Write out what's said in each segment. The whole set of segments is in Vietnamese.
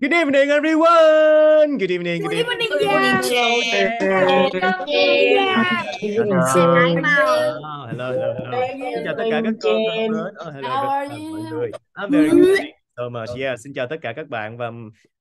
Good evening, everyone. Good evening. Good, evening, evening, Jam. Good evening, Jam. Hello, hello, hello. Xin chào tất cả các cô, các lớn. Oh, hello, How are you? I'm very good. So much. Yeah, xin chào tất cả các bạn và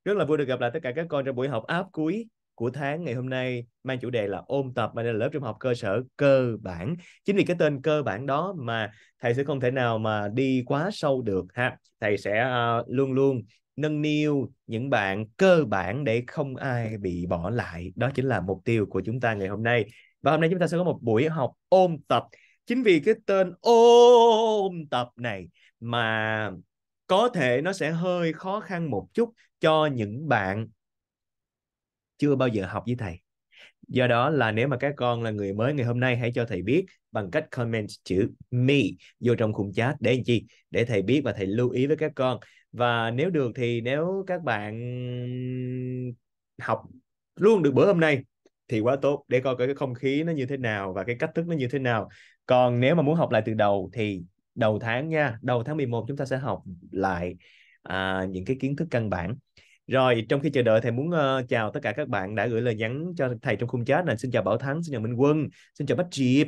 rất là vui được gặp lại tất cả các con trong buổi học áp cuối của tháng ngày hôm nay mang chủ đề là ôn tập mà đây là lớp trung học cơ sở cơ bản chính vì cái tên cơ bản đó mà thầy sẽ không thể nào mà đi quá sâu được ha thầy sẽ uh, luôn luôn nâng niu những bạn cơ bản để không ai bị bỏ lại đó chính là mục tiêu của chúng ta ngày hôm nay và hôm nay chúng ta sẽ có một buổi học ôn tập chính vì cái tên ôn tập này mà có thể nó sẽ hơi khó khăn một chút cho những bạn chưa bao giờ học với thầy do đó là nếu mà các con là người mới ngày hôm nay hãy cho thầy biết bằng cách comment chữ me vô trong khung chat để làm chi để thầy biết và thầy lưu ý với các con và nếu được thì nếu các bạn học luôn được bữa hôm nay thì quá tốt để coi cái không khí nó như thế nào và cái cách thức nó như thế nào còn nếu mà muốn học lại từ đầu thì đầu tháng nha đầu tháng 11 chúng ta sẽ học lại à, những cái kiến thức căn bản rồi trong khi chờ đợi thầy muốn uh, chào tất cả các bạn đã gửi lời nhắn cho thầy trong khung chat này xin chào Bảo Thắng xin chào Minh Quân xin chào Bách Diệp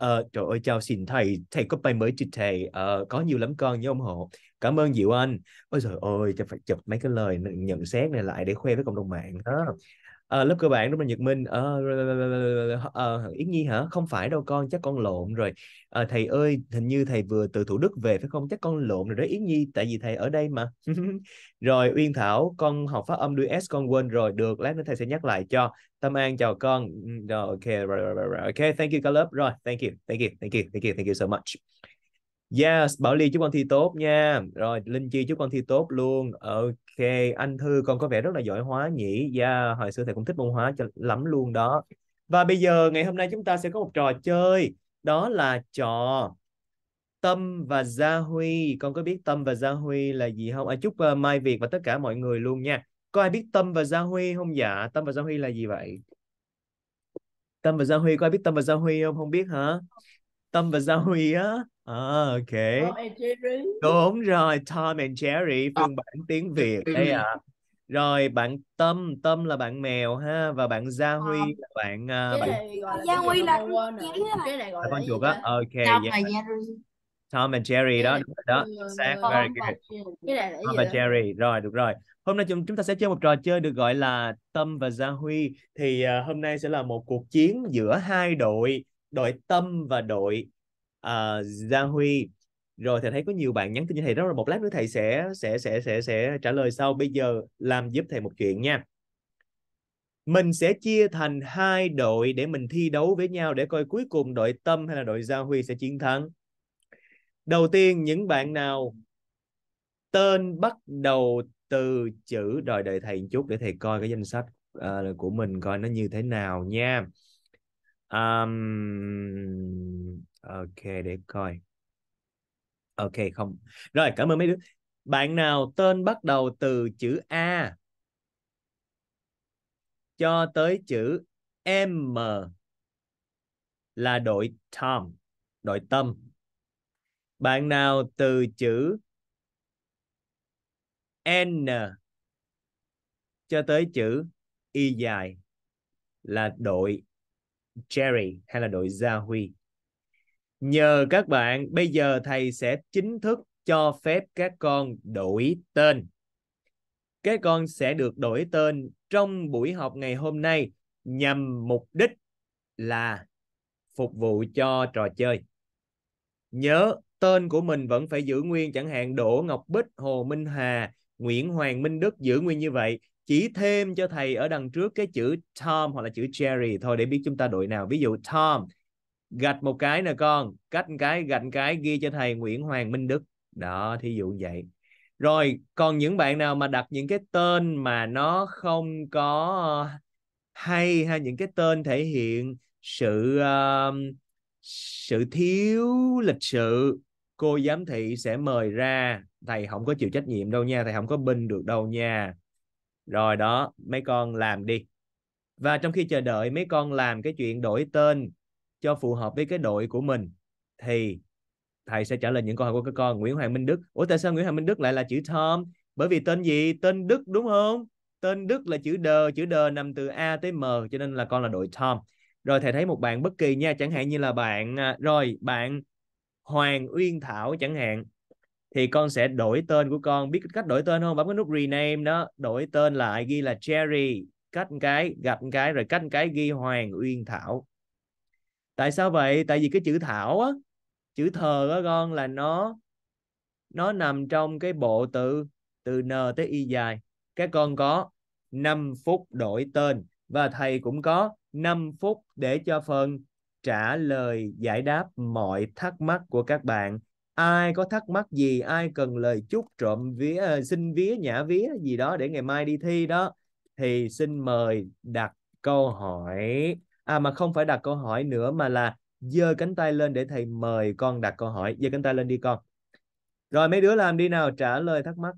Ờ, trời ơi chào xin thầy thầy có bài mới chị thầy ờ, có nhiều lắm con nhớ ủng hộ cảm ơn Diệu Anh ôi trời ơi cho phải chụp mấy cái lời nhận xét này lại để khoe với cộng đồng mạng đó à, lớp cơ bản đúng là Nhật Minh à, à, Yến Nhi hả không phải đâu con chắc con lộn rồi à, thầy ơi hình như thầy vừa từ Thủ Đức về phải không chắc con lộn rồi đó Yến Nhi tại vì thầy ở đây mà rồi Uyên Thảo con học phát âm đuôi S con quên rồi được lát nữa thầy sẽ nhắc lại cho Tâm An chào con ừ, rồi ok rồi, rồi, rồi, rồi. ok thank you cả lớp rồi thank you thank you thank you thank you thank you so much Yes, Bảo Ly chúc con thi tốt nha. Rồi, Linh Chi chúc con thi tốt luôn. Ok, anh Thư con có vẻ rất là giỏi hóa nhỉ. Yeah, dạ, hồi xưa thầy cũng thích môn hóa lắm luôn đó. Và bây giờ ngày hôm nay chúng ta sẽ có một trò chơi. Đó là trò Tâm và Gia Huy. Con có biết Tâm và Gia Huy là gì không? À, chúc uh, Mai Việt và tất cả mọi người luôn nha. Có ai biết Tâm và Gia Huy không dạ? Tâm và Gia Huy là gì vậy? Tâm và Gia Huy, có ai biết Tâm và Gia Huy không? Không biết hả? Tâm và Gia Huy á Ờ, ok. Đúng rồi, Tom and Jerry phiên bản tiếng Việt đấy ạ. Rồi bạn Tâm, Tâm là bạn mèo ha và bạn Gia ờ. Huy là bạn uh, bạn Gia Huy là cái này gọi à, là con chuột á. Ok. Tom yeah. Dạ. Jerry. Tom and Jerry đó, đúng rồi đó. Ừ, xác, very good. Cái này là Tom and Jerry, rồi được rồi. Hôm nay chúng chúng ta sẽ chơi một trò chơi được gọi là Tâm và Gia Huy. Thì uh, hôm nay sẽ là một cuộc chiến giữa hai đội, đội Tâm và đội uh, Gia Huy rồi thầy thấy có nhiều bạn nhắn tin cho thầy đó. Rồi một lát nữa thầy sẽ sẽ sẽ sẽ sẽ trả lời sau bây giờ làm giúp thầy một chuyện nha mình sẽ chia thành hai đội để mình thi đấu với nhau để coi cuối cùng đội tâm hay là đội Gia Huy sẽ chiến thắng đầu tiên những bạn nào tên bắt đầu từ chữ rồi đợi thầy một chút để thầy coi cái danh sách uh, của mình coi nó như thế nào nha um, ok để coi ok không rồi cảm ơn mấy đứa bạn nào tên bắt đầu từ chữ a cho tới chữ m là đội Tom, đội Tâm. Bạn nào từ chữ N cho tới chữ Y dài là đội Jerry hay là đội Gia Huy. Nhờ các bạn, bây giờ thầy sẽ chính thức cho phép các con đổi tên. Các con sẽ được đổi tên trong buổi học ngày hôm nay nhằm mục đích là phục vụ cho trò chơi. Nhớ tên của mình vẫn phải giữ nguyên chẳng hạn Đỗ Ngọc Bích, Hồ Minh Hà, Nguyễn Hoàng Minh Đức giữ nguyên như vậy chỉ thêm cho thầy ở đằng trước cái chữ Tom hoặc là chữ Jerry thôi để biết chúng ta đội nào. Ví dụ Tom gạch một cái nè con, cách một cái gạch một cái ghi cho thầy Nguyễn Hoàng Minh Đức. Đó, thí dụ vậy. Rồi, còn những bạn nào mà đặt những cái tên mà nó không có hay ha những cái tên thể hiện sự uh, sự thiếu lịch sự cô giám thị sẽ mời ra thầy không có chịu trách nhiệm đâu nha thầy không có binh được đâu nha rồi đó mấy con làm đi và trong khi chờ đợi mấy con làm cái chuyện đổi tên cho phù hợp với cái đội của mình thì thầy sẽ trả lời những câu hỏi của các con Nguyễn Hoàng Minh Đức Ủa tại sao Nguyễn Hoàng Minh Đức lại là chữ Tom bởi vì tên gì tên Đức đúng không tên Đức là chữ đờ chữ đờ nằm từ A tới M cho nên là con là đội Tom rồi thầy thấy một bạn bất kỳ nha chẳng hạn như là bạn à, rồi bạn Hoàng Uyên Thảo chẳng hạn thì con sẽ đổi tên của con biết cách đổi tên không bấm cái nút rename đó đổi tên lại ghi là Cherry cắt cái gạch cái rồi cắt cái ghi Hoàng Uyên Thảo tại sao vậy tại vì cái chữ Thảo á chữ thờ đó con là nó nó nằm trong cái bộ từ từ n tới y dài các con có 5 phút đổi tên và thầy cũng có 5 phút để cho phần trả lời giải đáp mọi thắc mắc của các bạn ai có thắc mắc gì ai cần lời chúc trộm vía ờ, xin vía nhã vía gì đó để ngày mai đi thi đó thì xin mời đặt câu hỏi à mà không phải đặt câu hỏi nữa mà là giơ cánh tay lên để thầy mời con đặt câu hỏi giơ cánh tay lên đi con rồi mấy đứa làm đi nào trả lời thắc mắc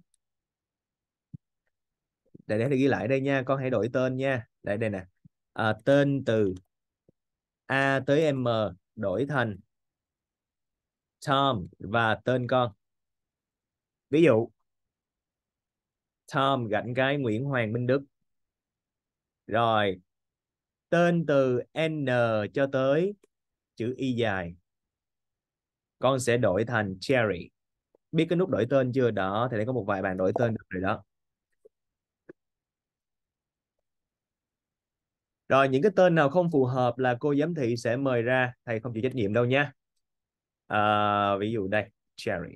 để để ghi lại đây nha con hãy đổi tên nha để đây nè à, tên từ a tới m đổi thành Tom và tên con. Ví dụ, Tom gạch cái Nguyễn Hoàng Minh Đức. Rồi, tên từ N cho tới chữ Y dài. Con sẽ đổi thành Cherry. Biết cái nút đổi tên chưa? Đó, thì đây có một vài bạn đổi tên được rồi đó. Rồi những cái tên nào không phù hợp là cô giám thị sẽ mời ra, thầy không chịu trách nhiệm đâu nha à, ví dụ đây cherry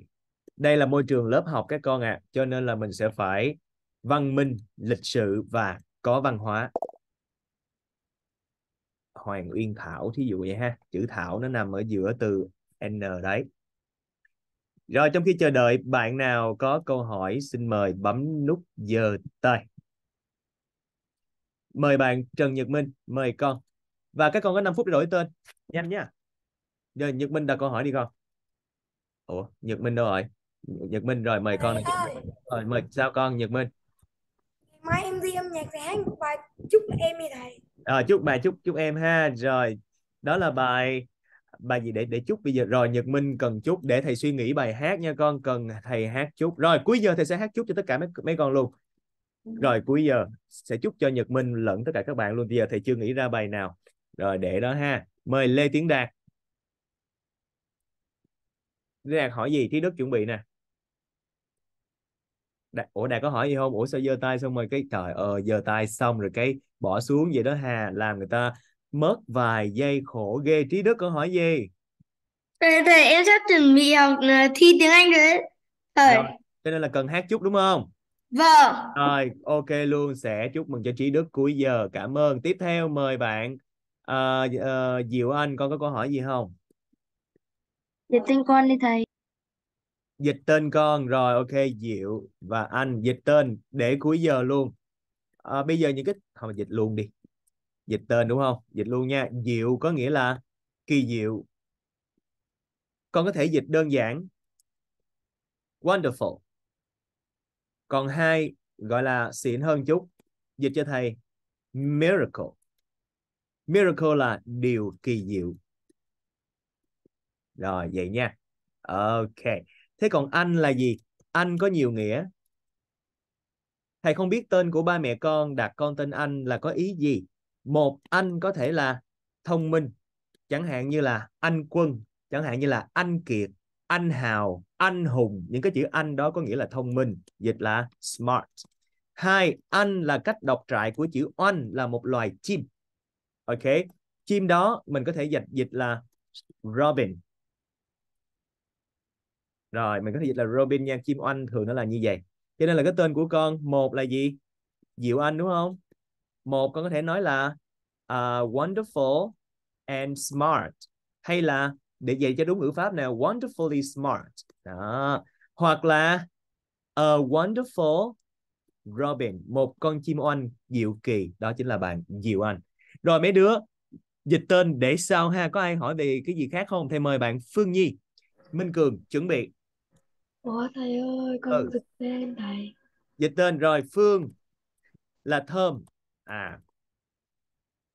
đây là môi trường lớp học các con ạ à, cho nên là mình sẽ phải văn minh lịch sự và có văn hóa Hoàng Uyên Thảo thí dụ vậy ha chữ Thảo nó nằm ở giữa từ N đấy rồi trong khi chờ đợi bạn nào có câu hỏi xin mời bấm nút giờ tay mời bạn Trần Nhật Minh mời con và các con có 5 phút để đổi tên nhanh nhé Nhật Minh đặt câu hỏi đi con Ủa Nhật Minh đâu rồi Nhật Minh rồi mời con rồi mời sao con Nhật Minh mai em đi âm nhạc sẽ hát một bài chúc em đi thầy à, chúc bài chúc chúc em ha rồi đó là bài bài gì để để chúc bây giờ rồi Nhật Minh cần chúc để thầy suy nghĩ bài hát nha con cần thầy hát chúc rồi cuối giờ thầy sẽ hát chúc cho tất cả mấy mấy con luôn rồi cuối giờ sẽ chúc cho Nhật Minh lẫn tất cả các bạn luôn bây giờ thầy chưa nghĩ ra bài nào rồi để đó ha mời Lê Tiến Đạt nên đạt hỏi gì Trí Đức chuẩn bị nè Đạt, ủa Đạt có hỏi gì không Ủa sao giơ tay xong rồi cái trời ơi giơ tay xong rồi cái bỏ xuống vậy đó hà làm người ta mất vài giây khổ ghê Trí Đức có hỏi gì thầy, thầy em sắp chuẩn bị học ờ, thi tiếng Anh rồi đấy thầy cho nên là cần hát chút đúng không Vâng. Rồi, ok luôn sẽ chúc mừng cho Trí Đức cuối giờ. Cảm ơn. Tiếp theo mời bạn uh, uh, Diệu Anh con có câu hỏi gì không? Dịch tên con đi thầy. Dịch tên con rồi ok Diệu và anh dịch tên để cuối giờ luôn. À, bây giờ những cái không dịch luôn đi. Dịch tên đúng không? Dịch luôn nha. Diệu có nghĩa là kỳ diệu. Con có thể dịch đơn giản wonderful. Còn hai gọi là xịn hơn chút. Dịch cho thầy miracle. Miracle là điều kỳ diệu rồi vậy nha ok thế còn anh là gì anh có nhiều nghĩa thầy không biết tên của ba mẹ con đặt con tên anh là có ý gì một anh có thể là thông minh chẳng hạn như là anh quân chẳng hạn như là anh kiệt anh hào anh hùng những cái chữ anh đó có nghĩa là thông minh dịch là smart hai anh là cách đọc trại của chữ anh là một loài chim ok chim đó mình có thể dịch dịch là robin rồi mình có thể dịch là Robin nha Kim Oanh thường nó là như vậy cho nên là cái tên của con một là gì Diệu Anh đúng không một con có thể nói là uh, wonderful and smart hay là để dạy cho đúng ngữ pháp nào wonderfully smart đó hoặc là a wonderful Robin một con chim oanh diệu kỳ đó chính là bạn Diệu Anh rồi mấy đứa dịch tên để sau ha có ai hỏi về cái gì khác không thì mời bạn Phương Nhi Minh Cường chuẩn bị Ủa thầy ơi, con ừ. dịch tên thầy. Dịch tên rồi, phương là thơm. À.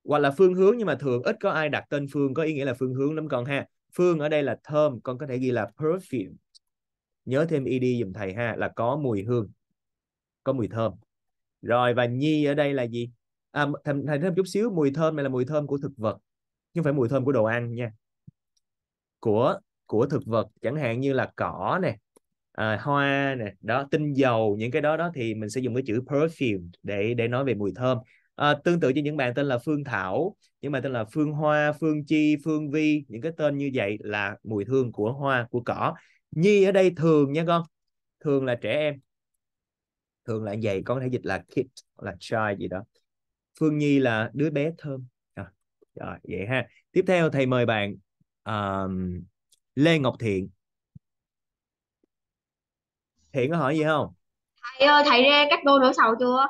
Hoặc là phương hướng nhưng mà thường ít có ai đặt tên phương có ý nghĩa là phương hướng lắm con ha. Phương ở đây là thơm, con có thể ghi là perfume. Nhớ thêm ed dùm thầy ha là có mùi hương. Có mùi thơm. Rồi và nhi ở đây là gì? À, thầy, thầy thêm chút xíu mùi thơm này là mùi thơm của thực vật nhưng phải mùi thơm của đồ ăn nha của của thực vật chẳng hạn như là cỏ nè à, hoa nè đó tinh dầu những cái đó đó thì mình sẽ dùng cái chữ perfume để để nói về mùi thơm à, tương tự cho những bạn tên là Phương Thảo nhưng mà tên là Phương Hoa Phương Chi Phương Vi những cái tên như vậy là mùi hương của hoa của cỏ Nhi ở đây thường nha con thường là trẻ em thường là vậy con có thể dịch là kid là child gì đó Phương Nhi là đứa bé thơm ờ, rồi vậy ha tiếp theo thầy mời bạn uh, Lê Ngọc Thiện Thiện có hỏi gì không? Thầy ơi, thầy ra cắt đôi nửa sầu chưa?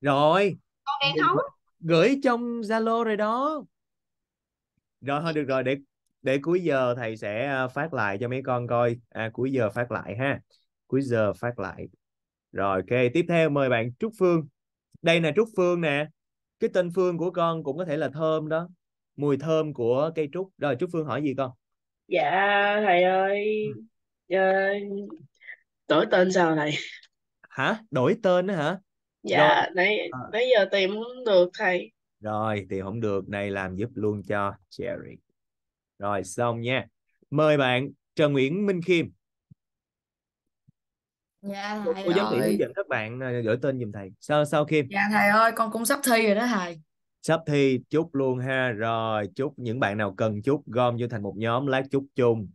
Rồi. Con đang hóng. Gửi trong Zalo rồi đó. Rồi thôi được rồi, để để cuối giờ thầy sẽ à, phát lại cho mấy con coi. À cuối giờ phát lại ha. Cuối giờ phát lại. Rồi ok, tiếp theo mời bạn Trúc Phương. Đây là Trúc Phương nè. Cái tên Phương của con cũng có thể là thơm đó. Mùi thơm của cây trúc. Rồi Trúc Phương hỏi gì con? Dạ thầy ơi. Uh, đổi tên sao thầy hả đổi tên đó hả dạ nãy à. nãy giờ tìm không được thầy rồi thì không được đây làm giúp luôn cho Jerry rồi xong nha mời bạn Trần Nguyễn Minh Khiêm dạ thầy cô giáo ơi. hướng dẫn các bạn à, gửi tên giùm thầy sao sao Khiêm dạ thầy ơi con cũng sắp thi rồi đó thầy sắp thi chúc luôn ha rồi chúc những bạn nào cần chúc gom vô thành một nhóm lát chúc chung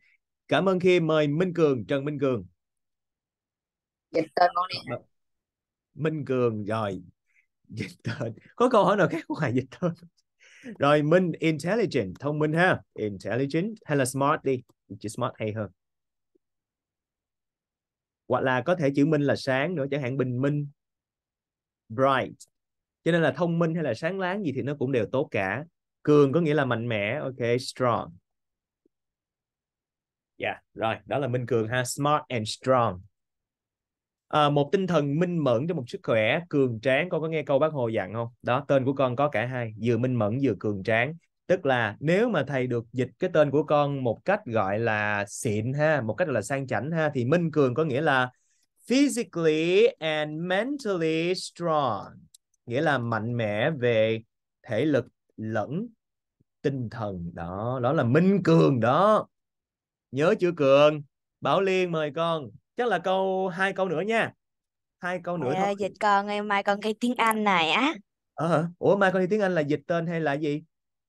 cảm ơn khi mời Minh Cường Trần Minh Cường dịch tên con đi ờ, Minh Cường rồi dịch tên có câu hỏi nào khác ngoài dịch tên rồi Minh intelligent thông minh ha intelligent hay là smart đi chữ smart hay hơn hoặc là có thể chữ Minh là sáng nữa chẳng hạn bình minh bright cho nên là thông minh hay là sáng láng gì thì nó cũng đều tốt cả cường có nghĩa là mạnh mẽ ok strong yeah dạ, rồi đó là Minh Cường ha smart and strong à, một tinh thần minh mẫn cho một sức khỏe cường tráng con có nghe câu bác hồ dặn không đó tên của con có cả hai vừa minh mẫn vừa cường tráng tức là nếu mà thầy được dịch cái tên của con một cách gọi là xịn ha một cách gọi là sang chảnh ha thì minh cường có nghĩa là physically and mentally strong nghĩa là mạnh mẽ về thể lực lẫn tinh thần đó đó là minh cường đó nhớ chữ cường bảo liên mời con chắc là câu hai câu nữa nha hai câu nữa à, thôi dịch con ngày mai con cái tiếng Anh này á à, ủa mai con đi tiếng Anh là dịch tên hay là gì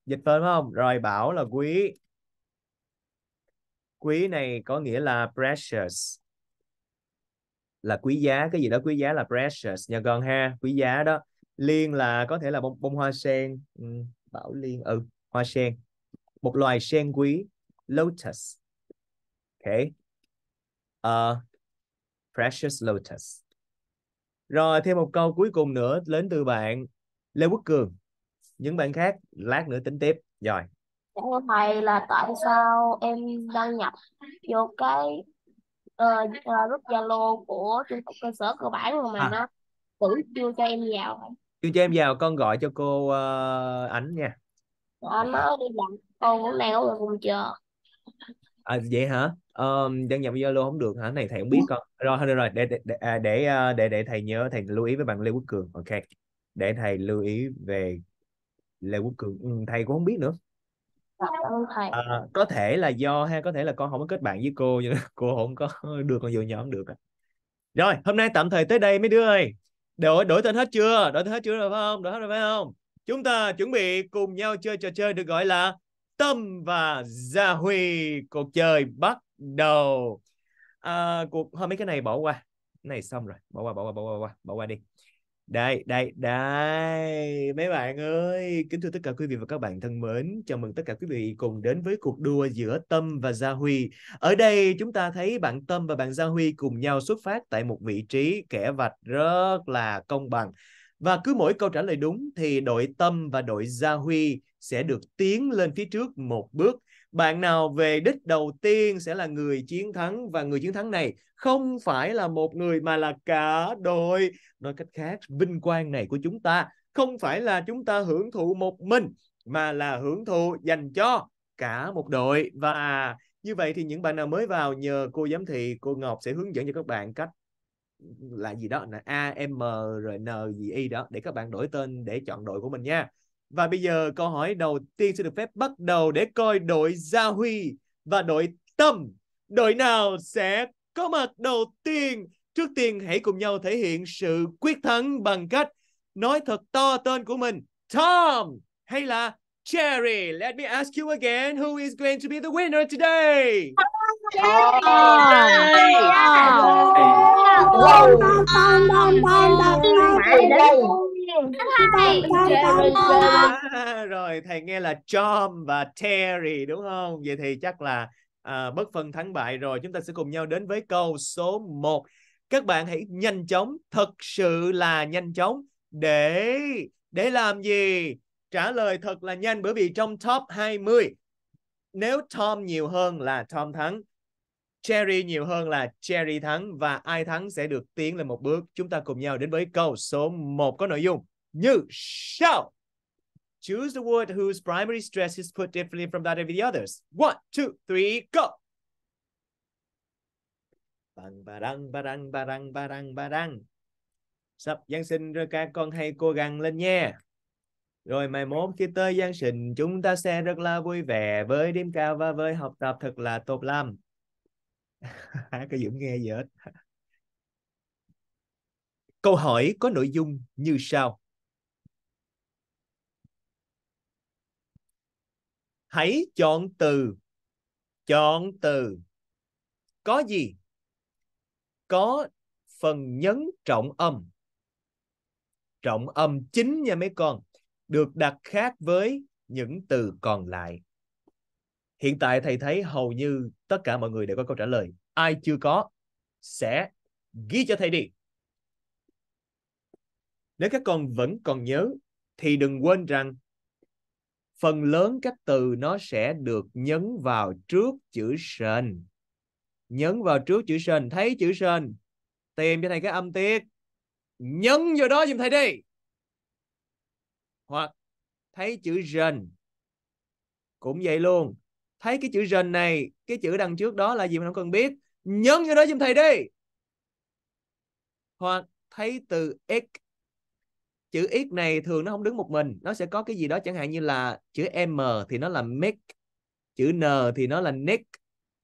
dịch tên phải không rồi bảo là quý quý này có nghĩa là precious là quý giá cái gì đó quý giá là precious nha con ha quý giá đó liên là có thể là bông, bông hoa sen ừ, bảo liên ừ hoa sen một loài sen quý lotus ok uh, Precious Lotus. Rồi thêm một câu cuối cùng nữa đến từ bạn Lê Quốc Cường. Những bạn khác lát nữa tính tiếp. Rồi. thầy là tại sao em đăng nhập vô cái uh, group Zalo của trung học cơ sở cơ bản mà à. nó vẫn chưa cho em vào. Chưa cho em vào con gọi cho cô uh, ờ, ảnh nha. Đó, dạ, nó đi con cũng đang ở cùng chờ à, vậy hả um, đăng nhập Zalo không được hả này thầy không biết con rồi thôi rồi để để để à, để, à, để để thầy nhớ thầy lưu ý với bạn Lê Quốc Cường ok để thầy lưu ý về Lê Quốc Cường ừ, thầy cũng không biết nữa dạ, à, có thể là do ha có thể là con không có kết bạn với cô nhưng cô không có được con vô nhóm được rồi hôm nay tạm thời tới đây mấy đứa ơi đổi đổi tên hết chưa đổi tên hết chưa rồi phải không đổi hết rồi phải không chúng ta chuẩn bị cùng nhau chơi trò chơi được gọi là Tâm và Gia Huy cuộc chơi bắt đầu à, cuộc thôi mấy cái này bỏ qua cái này xong rồi bỏ qua bỏ qua bỏ qua bỏ qua, bỏ qua đi đây đây đây mấy bạn ơi kính thưa tất cả quý vị và các bạn thân mến chào mừng tất cả quý vị cùng đến với cuộc đua giữa Tâm và Gia Huy ở đây chúng ta thấy bạn Tâm và bạn Gia Huy cùng nhau xuất phát tại một vị trí kẻ vạch rất là công bằng và cứ mỗi câu trả lời đúng thì đội Tâm và đội Gia Huy sẽ được tiến lên phía trước một bước bạn nào về đích đầu tiên sẽ là người chiến thắng và người chiến thắng này không phải là một người mà là cả đội nói cách khác vinh quang này của chúng ta không phải là chúng ta hưởng thụ một mình mà là hưởng thụ dành cho cả một đội và như vậy thì những bạn nào mới vào nhờ cô giám thị cô Ngọc sẽ hướng dẫn cho các bạn cách là gì đó là A M R N gì y đó để các bạn đổi tên để chọn đội của mình nha và bây giờ câu hỏi đầu tiên sẽ được phép bắt đầu để coi đội Gia Huy và đội Tâm. Đội nào sẽ có mặt đầu tiên? Trước tiên hãy cùng nhau thể hiện sự quyết thắng bằng cách nói thật to tên của mình. Tom hay là Cherry, let me ask you again, who is going to be the winner today? Oh. Dạ, dạ. rồi thầy nghe là John và Terry đúng không vậy thì chắc là à, bất phân thắng bại rồi chúng ta sẽ cùng nhau đến với câu số 1 các bạn hãy nhanh chóng thật sự là nhanh chóng để để làm gì trả lời thật là nhanh bởi vì trong top 20 nếu Tom nhiều hơn là Tom thắng Cherry nhiều hơn là Cherry thắng và ai thắng sẽ được tiến lên một bước. Chúng ta cùng nhau đến với câu số 1 có nội dung you shall. Choose the word whose primary stress is put differently from that of the others. One, two, three, go. Bằng bà răng bà răng bà răng bà răng bà răng. Sắp Giáng sinh rồi các con hãy cố gắng lên nha. Rồi mai mốt khi tới Giáng sinh chúng ta sẽ rất là vui vẻ với điểm cao và với học tập thật là tốt lắm. cái Dũng nghe gì hết. Câu hỏi có nội dung như sau. hãy chọn từ chọn từ có gì có phần nhấn trọng âm trọng âm chính nha mấy con được đặt khác với những từ còn lại hiện tại thầy thấy hầu như tất cả mọi người đều có câu trả lời ai chưa có sẽ ghi cho thầy đi nếu các con vẫn còn nhớ thì đừng quên rằng phần lớn các từ nó sẽ được nhấn vào trước chữ sền nhấn vào trước chữ sền thấy chữ sền tìm cho thầy cái âm tiết nhấn vào đó giùm thầy đi hoặc thấy chữ rền cũng vậy luôn thấy cái chữ rền này cái chữ đằng trước đó là gì mình không cần biết nhấn vào đó giùm thầy đi hoặc thấy từ x chữ x này thường nó không đứng một mình nó sẽ có cái gì đó chẳng hạn như là chữ m thì nó là mic chữ n thì nó là nick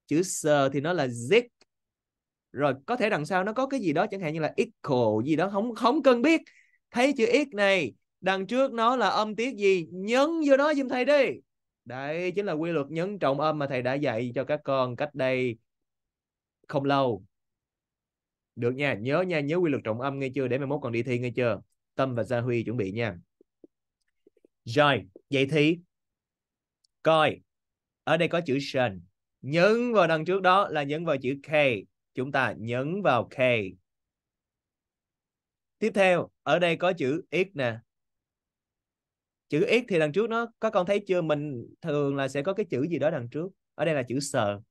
chữ s thì nó là zik rồi có thể đằng sau nó có cái gì đó chẳng hạn như là equal gì đó không không cần biết thấy chữ x này đằng trước nó là âm tiết gì nhấn vô nó giùm thầy đi đấy chính là quy luật nhấn trọng âm mà thầy đã dạy cho các con cách đây không lâu được nha nhớ nha nhớ quy luật trọng âm nghe chưa để mai mốt còn đi thi nghe chưa Tâm và Gia Huy chuẩn bị nha. Rồi, vậy thì coi. Ở đây có chữ sền. Nhấn vào đằng trước đó là nhấn vào chữ K. Chúng ta nhấn vào K. Tiếp theo, ở đây có chữ x nè. Chữ x thì đằng trước nó, có con thấy chưa? Mình thường là sẽ có cái chữ gì đó đằng trước. Ở đây là chữ sờ.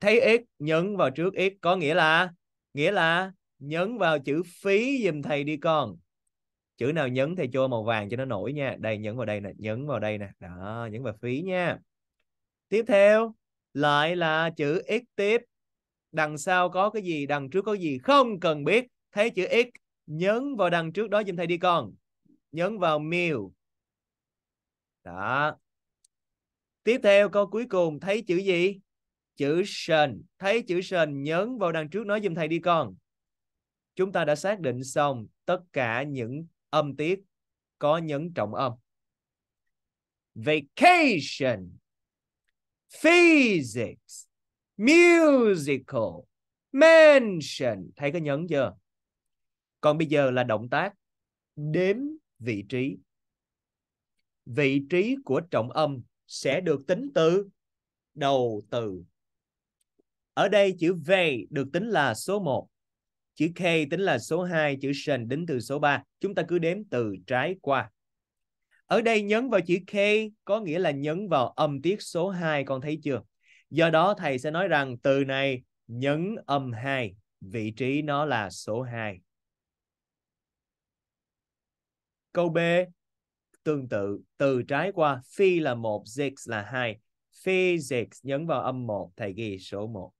Thấy x, nhấn vào trước x có nghĩa là nghĩa là nhấn vào chữ phí giùm thầy đi con chữ nào nhấn thầy cho màu vàng cho nó nổi nha đây nhấn vào đây nè nhấn vào đây nè đó nhấn vào phí nha tiếp theo lại là chữ x tiếp đằng sau có cái gì đằng trước có gì không cần biết thấy chữ x nhấn vào đằng trước đó giùm thầy đi con nhấn vào meal đó tiếp theo câu cuối cùng thấy chữ gì chữ sền thấy chữ sền nhấn vào đằng trước nó giùm thầy đi con chúng ta đã xác định xong tất cả những âm tiết có nhấn trọng âm. Vacation, physics, musical, mansion Thấy có nhấn chưa? Còn bây giờ là động tác đếm vị trí. Vị trí của trọng âm sẽ được tính từ đầu từ. Ở đây chữ V được tính là số 1. Chữ K tính là số 2, chữ Shen đến từ số 3. Chúng ta cứ đếm từ trái qua. Ở đây nhấn vào chữ K có nghĩa là nhấn vào âm tiết số 2, con thấy chưa? Do đó thầy sẽ nói rằng từ này nhấn âm 2, vị trí nó là số 2. Câu B tương tự, từ trái qua, phi là 1, six là 2. Physics nhấn vào âm 1, thầy ghi số 1.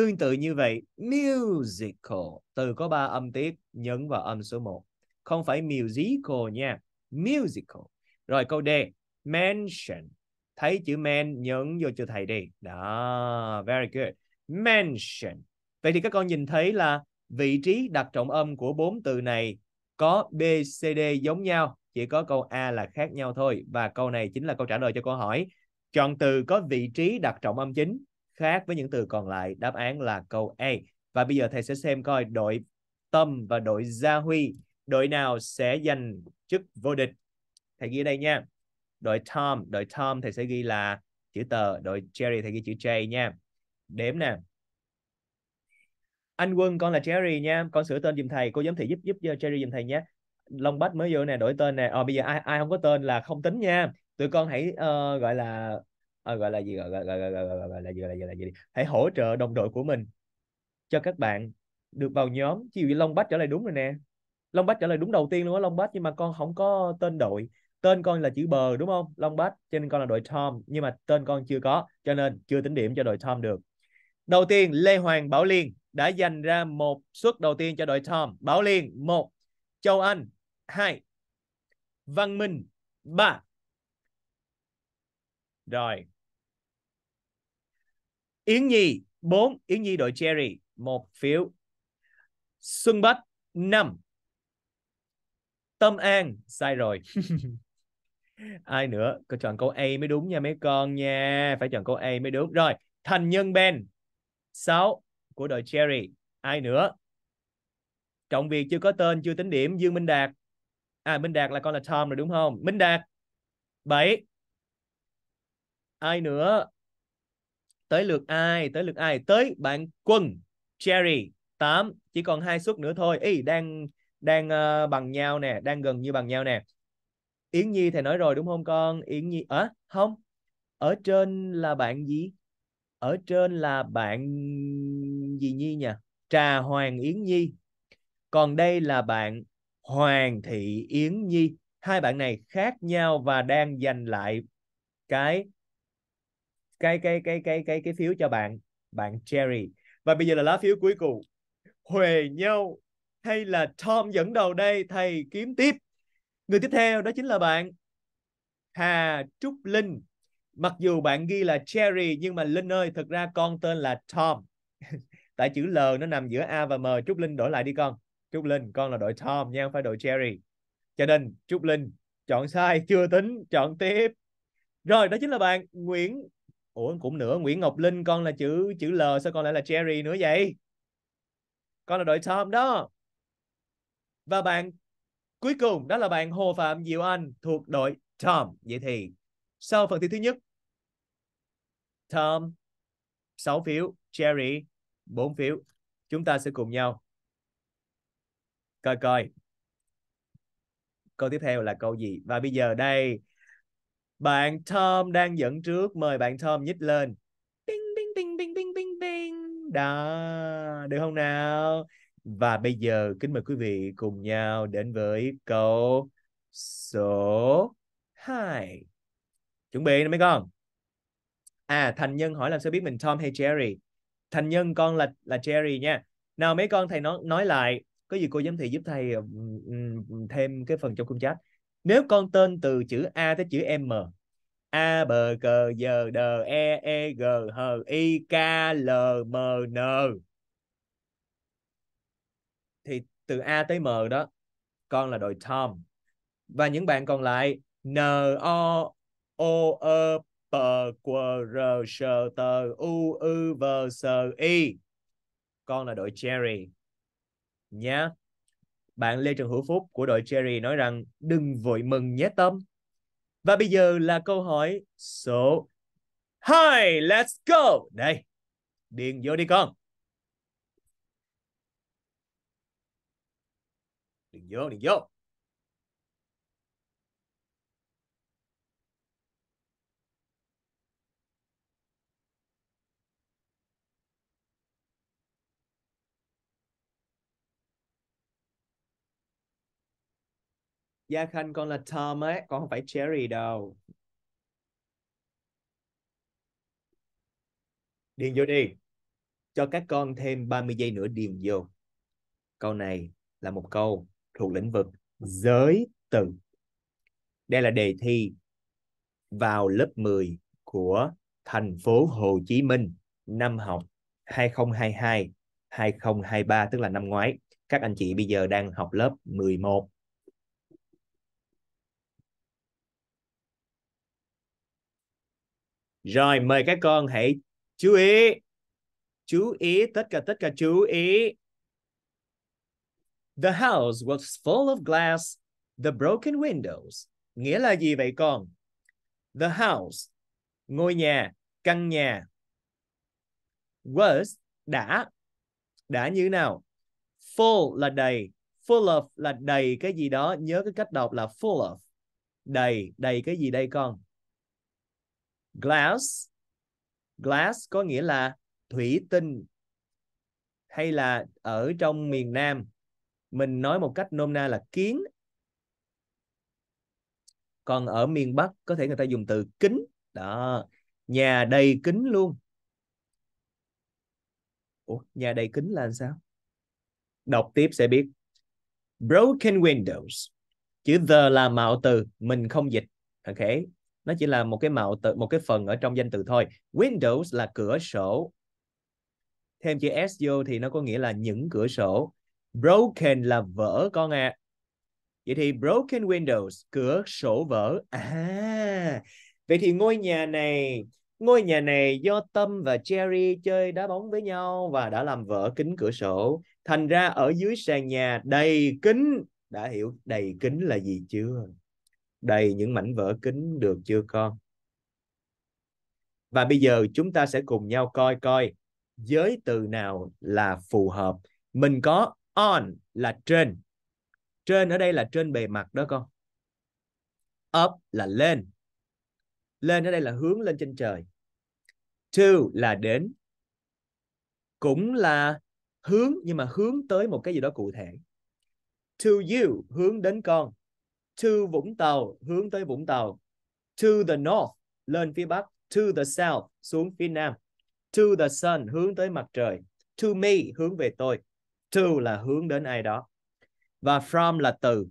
Tương tự như vậy, musical, từ có ba âm tiết, nhấn vào âm số 1. Không phải musical nha, musical. Rồi câu D, mention. Thấy chữ men nhấn vô cho thầy đi. Đó, very good. Mention. Vậy thì các con nhìn thấy là vị trí đặt trọng âm của bốn từ này có B, C, D giống nhau. Chỉ có câu A là khác nhau thôi. Và câu này chính là câu trả lời cho câu hỏi. Chọn từ có vị trí đặt trọng âm chính khác với những từ còn lại. Đáp án là câu A. Và bây giờ thầy sẽ xem coi đội Tâm và đội Gia Huy đội nào sẽ giành chức vô địch. Thầy ghi đây nha. Đội Tom, đội Tom thầy sẽ ghi là chữ tờ, đội Jerry thầy ghi chữ J nha. Đếm nè. Anh Quân con là Jerry nha, con sửa tên giùm thầy, cô giám thị giúp giúp cho Jerry giùm thầy nhé. Long Bách mới vô nè, đổi tên nè. Ờ bây giờ ai ai không có tên là không tính nha. Tụi con hãy uh, gọi là à, gọi là gì gọi, gọi, gọi, gọi, gọi, gọi, gọi là gì gọi là gì gọi là gì hãy hỗ trợ đồng đội của mình cho các bạn được vào nhóm chỉ vì Long Bách trả lời đúng rồi nè Long Bách trả lời đúng đầu tiên luôn á Long Bách nhưng mà con không có tên đội tên con là chữ bờ đúng không Long Bách cho nên con là đội Tom nhưng mà tên con chưa có cho nên chưa tính điểm cho đội Tom được đầu tiên Lê Hoàng Bảo Liên đã dành ra một suất đầu tiên cho đội Tom Bảo Liên một Châu Anh hai Văn Minh ba rồi. Yến Nhi 4, Yến Nhi đội Cherry một phiếu. Xuân Bách 5. Tâm An sai rồi. Ai nữa? Có chọn câu A mới đúng nha mấy con nha, phải chọn câu A mới đúng. Rồi, Thành Nhân Ben 6 của đội Cherry. Ai nữa? Trọng Việt chưa có tên, chưa tính điểm. Dương Minh Đạt. À, Minh Đạt là con là Tom rồi đúng không? Minh Đạt. 7 ai nữa tới lượt ai tới lượt ai tới bạn quân Cherry 8 chỉ còn hai suất nữa thôi ý đang đang uh, bằng nhau nè đang gần như bằng nhau nè Yến Nhi thầy nói rồi đúng không con Yến Nhi ở ờ, à, không ở trên là bạn gì ở trên là bạn gì Nhi nhỉ Trà Hoàng Yến Nhi còn đây là bạn Hoàng Thị Yến Nhi hai bạn này khác nhau và đang giành lại cái cái cái cái cái cái cái phiếu cho bạn bạn Jerry và bây giờ là lá phiếu cuối cùng Huề nhau hay là Tom dẫn đầu đây thầy kiếm tiếp người tiếp theo đó chính là bạn Hà Trúc Linh mặc dù bạn ghi là Cherry nhưng mà Linh ơi thật ra con tên là Tom tại chữ L nó nằm giữa A và M Trúc Linh đổi lại đi con Trúc Linh con là đội Tom nha không phải đội Cherry cho nên Trúc Linh chọn sai chưa tính chọn tiếp rồi đó chính là bạn Nguyễn ủa cũng nữa Nguyễn Ngọc Linh con là chữ chữ L sao con lại là Cherry nữa vậy con là đội Tom đó và bạn cuối cùng đó là bạn Hồ Phạm Diệu Anh thuộc đội Tom vậy thì sau phần thi thứ nhất Tom 6 phiếu Cherry 4 phiếu chúng ta sẽ cùng nhau coi coi câu tiếp theo là câu gì và bây giờ đây bạn Tom đang dẫn trước, mời bạn Tom nhích lên. Bing bing bing bing bing bing bing. Đó, được không nào? Và bây giờ kính mời quý vị cùng nhau đến với câu số 2. Chuẩn bị nè mấy con. À, Thành Nhân hỏi làm sao biết mình Tom hay Jerry? Thành Nhân con là là Jerry nha. Nào mấy con thầy nói nói lại, có gì cô giám thị giúp thầy thêm cái phần trong khung chat nếu con tên từ chữ a tới chữ m a b g d d e e g h i k l m n thì từ a tới m đó con là đội Tom và những bạn còn lại n o o e p q r s t u u v s i con là đội Cherry nhé yeah bạn Lê Trần Hữu Phúc của đội Cherry nói rằng đừng vội mừng nhé Tâm. Và bây giờ là câu hỏi số 2. Let's go. Đây. Điền vô đi con. Điền vô, điền vô. Gia Khanh con là Tom ấy, con không phải Cherry đâu. Điền vô đi. Cho các con thêm 30 giây nữa điền vô. Câu này là một câu thuộc lĩnh vực giới từ. Đây là đề thi vào lớp 10 của thành phố Hồ Chí Minh năm học 2022 2023 tức là năm ngoái. Các anh chị bây giờ đang học lớp 11 Rồi mời các con hãy chú ý. Chú ý tất cả tất cả chú ý. The house was full of glass, the broken windows. Nghĩa là gì vậy con? The house, ngôi nhà, căn nhà. Was, đã. Đã như nào? Full là đầy. Full of là đầy cái gì đó. Nhớ cái cách đọc là full of. Đầy, đầy cái gì đây con? glass glass có nghĩa là thủy tinh hay là ở trong miền Nam mình nói một cách nôm na là kiến còn ở miền Bắc có thể người ta dùng từ kính đó nhà đầy kính luôn Ủa, nhà đầy kính là sao đọc tiếp sẽ biết broken windows chữ the là mạo từ mình không dịch ok nó chỉ là một cái mạo một cái phần ở trong danh từ thôi windows là cửa sổ thêm chữ s vô thì nó có nghĩa là những cửa sổ broken là vỡ con ạ à. vậy thì broken windows cửa sổ vỡ à vậy thì ngôi nhà này ngôi nhà này do tâm và cherry chơi đá bóng với nhau và đã làm vỡ kính cửa sổ thành ra ở dưới sàn nhà đầy kính đã hiểu đầy kính là gì chưa đầy những mảnh vỡ kính được chưa con và bây giờ chúng ta sẽ cùng nhau coi coi giới từ nào là phù hợp mình có on là trên trên ở đây là trên bề mặt đó con up là lên lên ở đây là hướng lên trên trời to là đến cũng là hướng nhưng mà hướng tới một cái gì đó cụ thể to you hướng đến con to Vũng Tàu, hướng tới Vũng Tàu. To the north, lên phía bắc. To the south, xuống phía nam. To the sun, hướng tới mặt trời. To me, hướng về tôi. To là hướng đến ai đó. Và from là từ.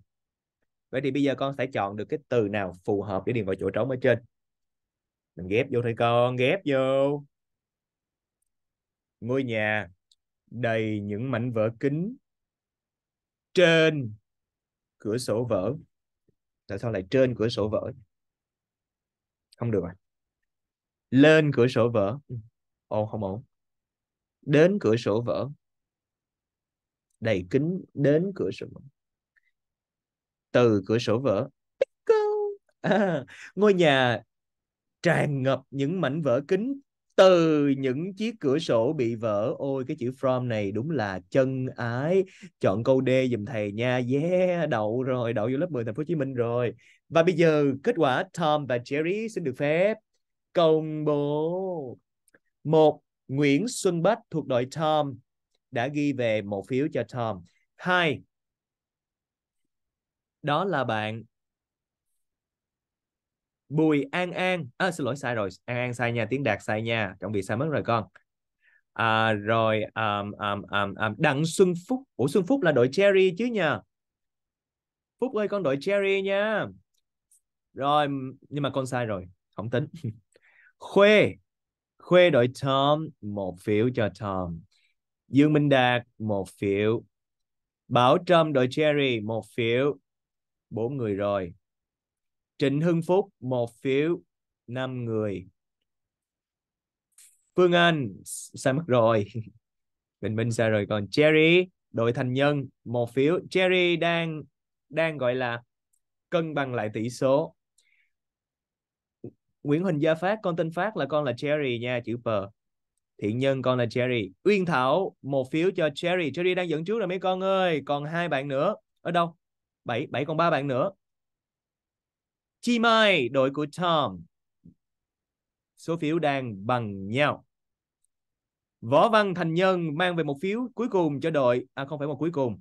Vậy thì bây giờ con sẽ chọn được cái từ nào phù hợp để điền vào chỗ trống ở trên. Mình ghép vô thôi con, ghép vô. Ngôi nhà đầy những mảnh vỡ kính trên cửa sổ vỡ tại sao lại trên cửa sổ vỡ không được à lên cửa sổ vỡ ừ. ồ không ổn đến cửa sổ vỡ đầy kính đến cửa sổ vỡ từ cửa sổ vỡ à, ngôi nhà tràn ngập những mảnh vỡ kính từ những chiếc cửa sổ bị vỡ ôi cái chữ from này đúng là chân ái chọn câu D dùm thầy nha yeah đậu rồi đậu vô lớp 10 thành phố Hồ Chí Minh rồi và bây giờ kết quả Tom và Jerry xin được phép công bố một Nguyễn Xuân Bách thuộc đội Tom đã ghi về một phiếu cho Tom hai đó là bạn Bùi An An à, xin lỗi sai rồi An An sai nha tiếng Đạt sai nha trọng bị sai mất rồi con à, rồi um, um, um, um, Đặng Xuân Phúc Ủa Xuân Phúc là đội Cherry chứ nha Phúc ơi con đội Cherry nha rồi nhưng mà con sai rồi không tính Khuê Khuê đội Tom một phiếu cho Tom Dương Minh Đạt một phiếu Bảo Trâm đội Cherry một phiếu bốn người rồi Trịnh Hưng Phúc một phiếu 5 người Phương Anh sai mất rồi Bình Minh sai rồi còn Cherry đội thành nhân một phiếu Cherry đang đang gọi là cân bằng lại tỷ số Nguyễn Huỳnh Gia Phát con tên Phát là con là Cherry nha chữ P Thiện Nhân con là Cherry Uyên Thảo một phiếu cho Cherry Cherry đang dẫn trước rồi mấy con ơi còn hai bạn nữa ở đâu bảy bảy còn ba bạn nữa Team ơi, đội của Tom. Số phiếu đang bằng nhau. Võ Văn Thành Nhân mang về một phiếu cuối cùng cho đội, à không phải một cuối cùng,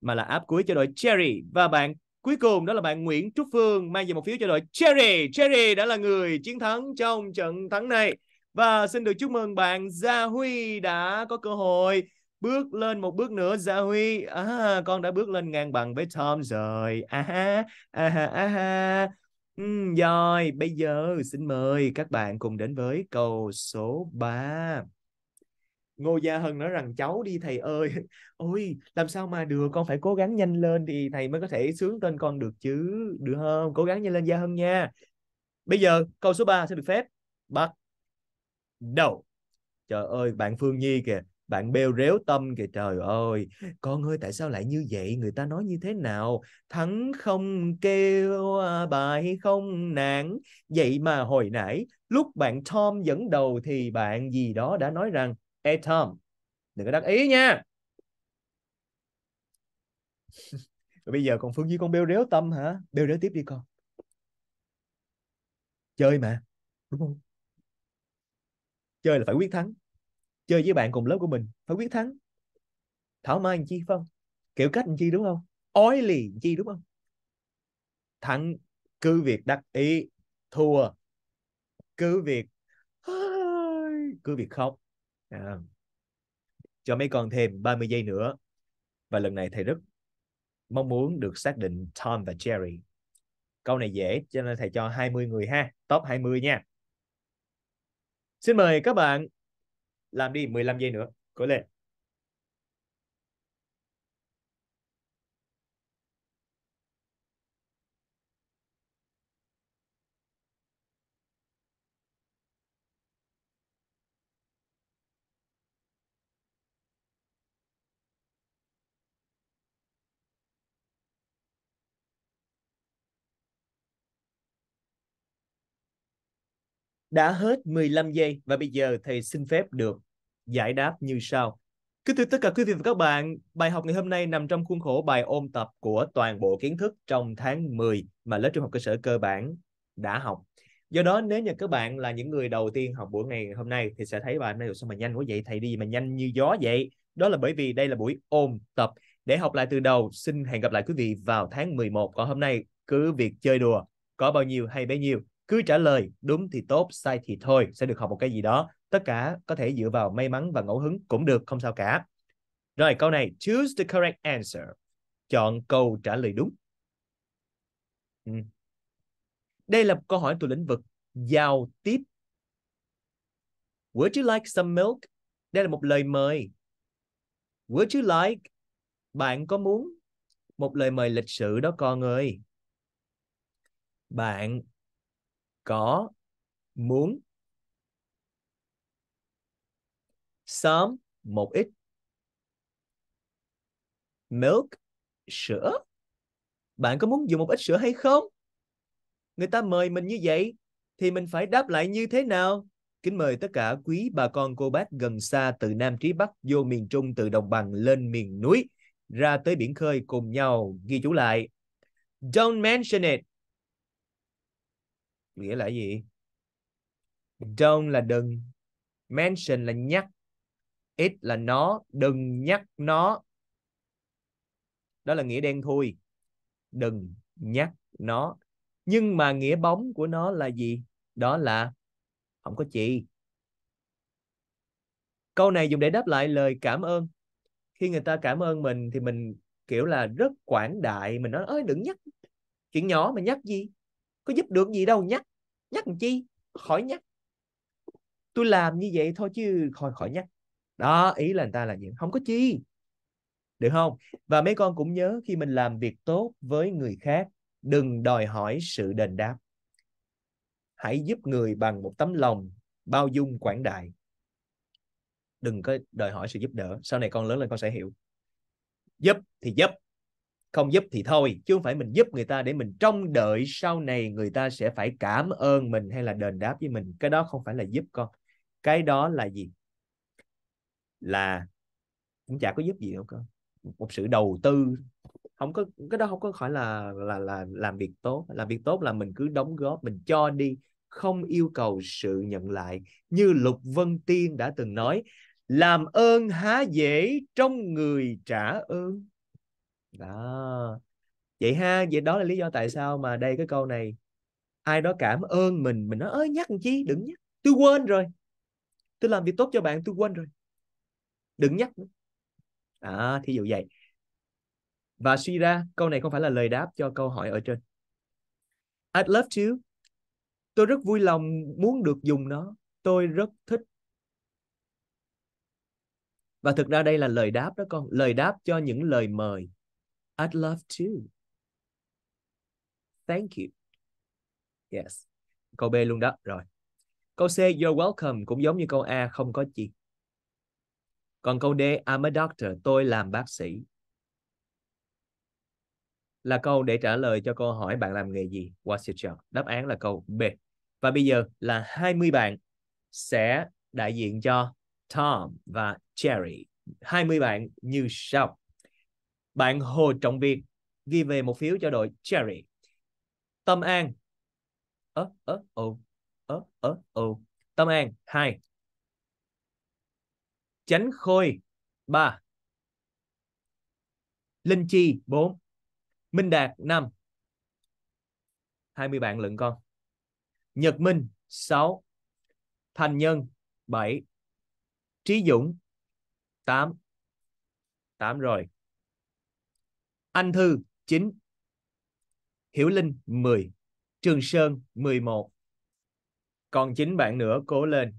mà là áp cuối cho đội Cherry. Và bạn cuối cùng đó là bạn Nguyễn Trúc Phương mang về một phiếu cho đội Cherry. Cherry đã là người chiến thắng trong trận thắng này. Và xin được chúc mừng bạn Gia Huy đã có cơ hội bước lên một bước nữa Gia Huy. À, con đã bước lên ngang bằng với Tom rồi. À, ha, à, à, Ừ, rồi, bây giờ xin mời các bạn cùng đến với câu số 3. Ngô Gia Hân nói rằng cháu đi thầy ơi, ôi làm sao mà được, con phải cố gắng nhanh lên thì thầy mới có thể sướng tên con được chứ, được không? Cố gắng nhanh lên Gia Hân nha. Bây giờ câu số 3 sẽ được phép bắt đầu. Trời ơi, bạn Phương Nhi kìa, bạn bêu rếu tâm kìa trời ơi con ơi tại sao lại như vậy người ta nói như thế nào thắng không kêu à, bài không nản vậy mà hồi nãy lúc bạn Tom dẫn đầu thì bạn gì đó đã nói rằng Ê hey, Tom đừng có đắc ý nha bây giờ còn Phương Duy con bêu rếu tâm hả bêu rếu tiếp đi con chơi mà đúng không chơi là phải quyết thắng chơi với bạn cùng lớp của mình phải quyết thắng thảo mai chi phân kiểu cách chi đúng không ói liền chi đúng không thắng cứ việc đắc ý thua cứ việc cứ việc khóc à. cho mấy con thêm 30 giây nữa và lần này thầy rất mong muốn được xác định Tom và Jerry câu này dễ cho nên thầy cho 20 người ha top 20 nha xin mời các bạn làm đi 15 giây nữa cố lên đã hết 15 giây và bây giờ thầy xin phép được giải đáp như sau. Kính thưa tất cả quý vị và các bạn, bài học ngày hôm nay nằm trong khuôn khổ bài ôn tập của toàn bộ kiến thức trong tháng 10 mà lớp trung học cơ sở cơ bản đã học. Do đó nếu như các bạn là những người đầu tiên học buổi ngày hôm nay thì sẽ thấy bạn này sao mà nhanh quá vậy, thầy đi mà nhanh như gió vậy. Đó là bởi vì đây là buổi ôn tập. Để học lại từ đầu, xin hẹn gặp lại quý vị vào tháng 11. Còn hôm nay cứ việc chơi đùa, có bao nhiêu hay bấy nhiêu cứ trả lời đúng thì tốt sai thì thôi sẽ được học một cái gì đó tất cả có thể dựa vào may mắn và ngẫu hứng cũng được không sao cả rồi câu này choose the correct answer chọn câu trả lời đúng ừ. đây là câu hỏi từ lĩnh vực giao tiếp Would you like some milk? Đây là một lời mời. Would you like? Bạn có muốn? Một lời mời lịch sự đó con ơi. Bạn có muốn some một ít milk sữa bạn có muốn dùng một ít sữa hay không người ta mời mình như vậy thì mình phải đáp lại như thế nào kính mời tất cả quý bà con cô bác gần xa từ nam trí bắc vô miền trung từ đồng bằng lên miền núi ra tới biển khơi cùng nhau ghi chú lại don't mention it nghĩa là gì don't là đừng mention là nhắc it là nó đừng nhắc nó đó là nghĩa đen thui đừng nhắc nó nhưng mà nghĩa bóng của nó là gì đó là không có chị câu này dùng để đáp lại lời cảm ơn khi người ta cảm ơn mình thì mình kiểu là rất quảng đại mình nói ơi đừng nhắc chuyện nhỏ mà nhắc gì có giúp được gì đâu nhắc nhắc làm chi khỏi nhắc tôi làm như vậy thôi chứ khỏi khỏi nhắc đó ý là người ta là gì không có chi được không và mấy con cũng nhớ khi mình làm việc tốt với người khác đừng đòi hỏi sự đền đáp hãy giúp người bằng một tấm lòng bao dung quảng đại đừng có đòi hỏi sự giúp đỡ sau này con lớn lên con sẽ hiểu giúp thì giúp không giúp thì thôi chứ không phải mình giúp người ta để mình trông đợi sau này người ta sẽ phải cảm ơn mình hay là đền đáp với mình cái đó không phải là giúp con cái đó là gì là cũng chả có giúp gì đâu con một sự đầu tư không có cái đó không có khỏi là là là làm việc tốt làm việc tốt là mình cứ đóng góp mình cho đi không yêu cầu sự nhận lại như lục vân tiên đã từng nói làm ơn há dễ trong người trả ơn đó vậy ha vậy đó là lý do tại sao mà đây cái câu này ai đó cảm ơn mình mình nói ơi nhắc làm chi đừng nhắc tôi quên rồi tôi làm việc tốt cho bạn tôi quên rồi đừng nhắc nữa à thí dụ vậy và suy ra câu này không phải là lời đáp cho câu hỏi ở trên I'd love to tôi rất vui lòng muốn được dùng nó tôi rất thích và thực ra đây là lời đáp đó con lời đáp cho những lời mời I'd love to. Thank you. Yes. Câu B luôn đó. Rồi. Câu C, you're welcome cũng giống như câu A, không có gì. Còn câu D, I'm a doctor, tôi làm bác sĩ. Là câu để trả lời cho câu hỏi bạn làm nghề gì? What's your job? Đáp án là câu B. Và bây giờ là 20 bạn sẽ đại diện cho Tom và Jerry. 20 bạn như sau. Bạn Hồ Trọng Việt ghi về một phiếu cho đội Cherry. Tâm An. Ơ, ơ, ồ. Ơ, ơ, ồ. Tâm An, 2. Chánh Khôi, 3. Linh Chi, 4. Minh Đạt, 5. 20 bạn lận con. Nhật Minh, 6. Thành Nhân, 7. Trí Dũng, 8. 8 rồi. Anh Thư 9, Hiểu Linh 10, Trường Sơn 11. Còn 9 bạn nữa cố lên.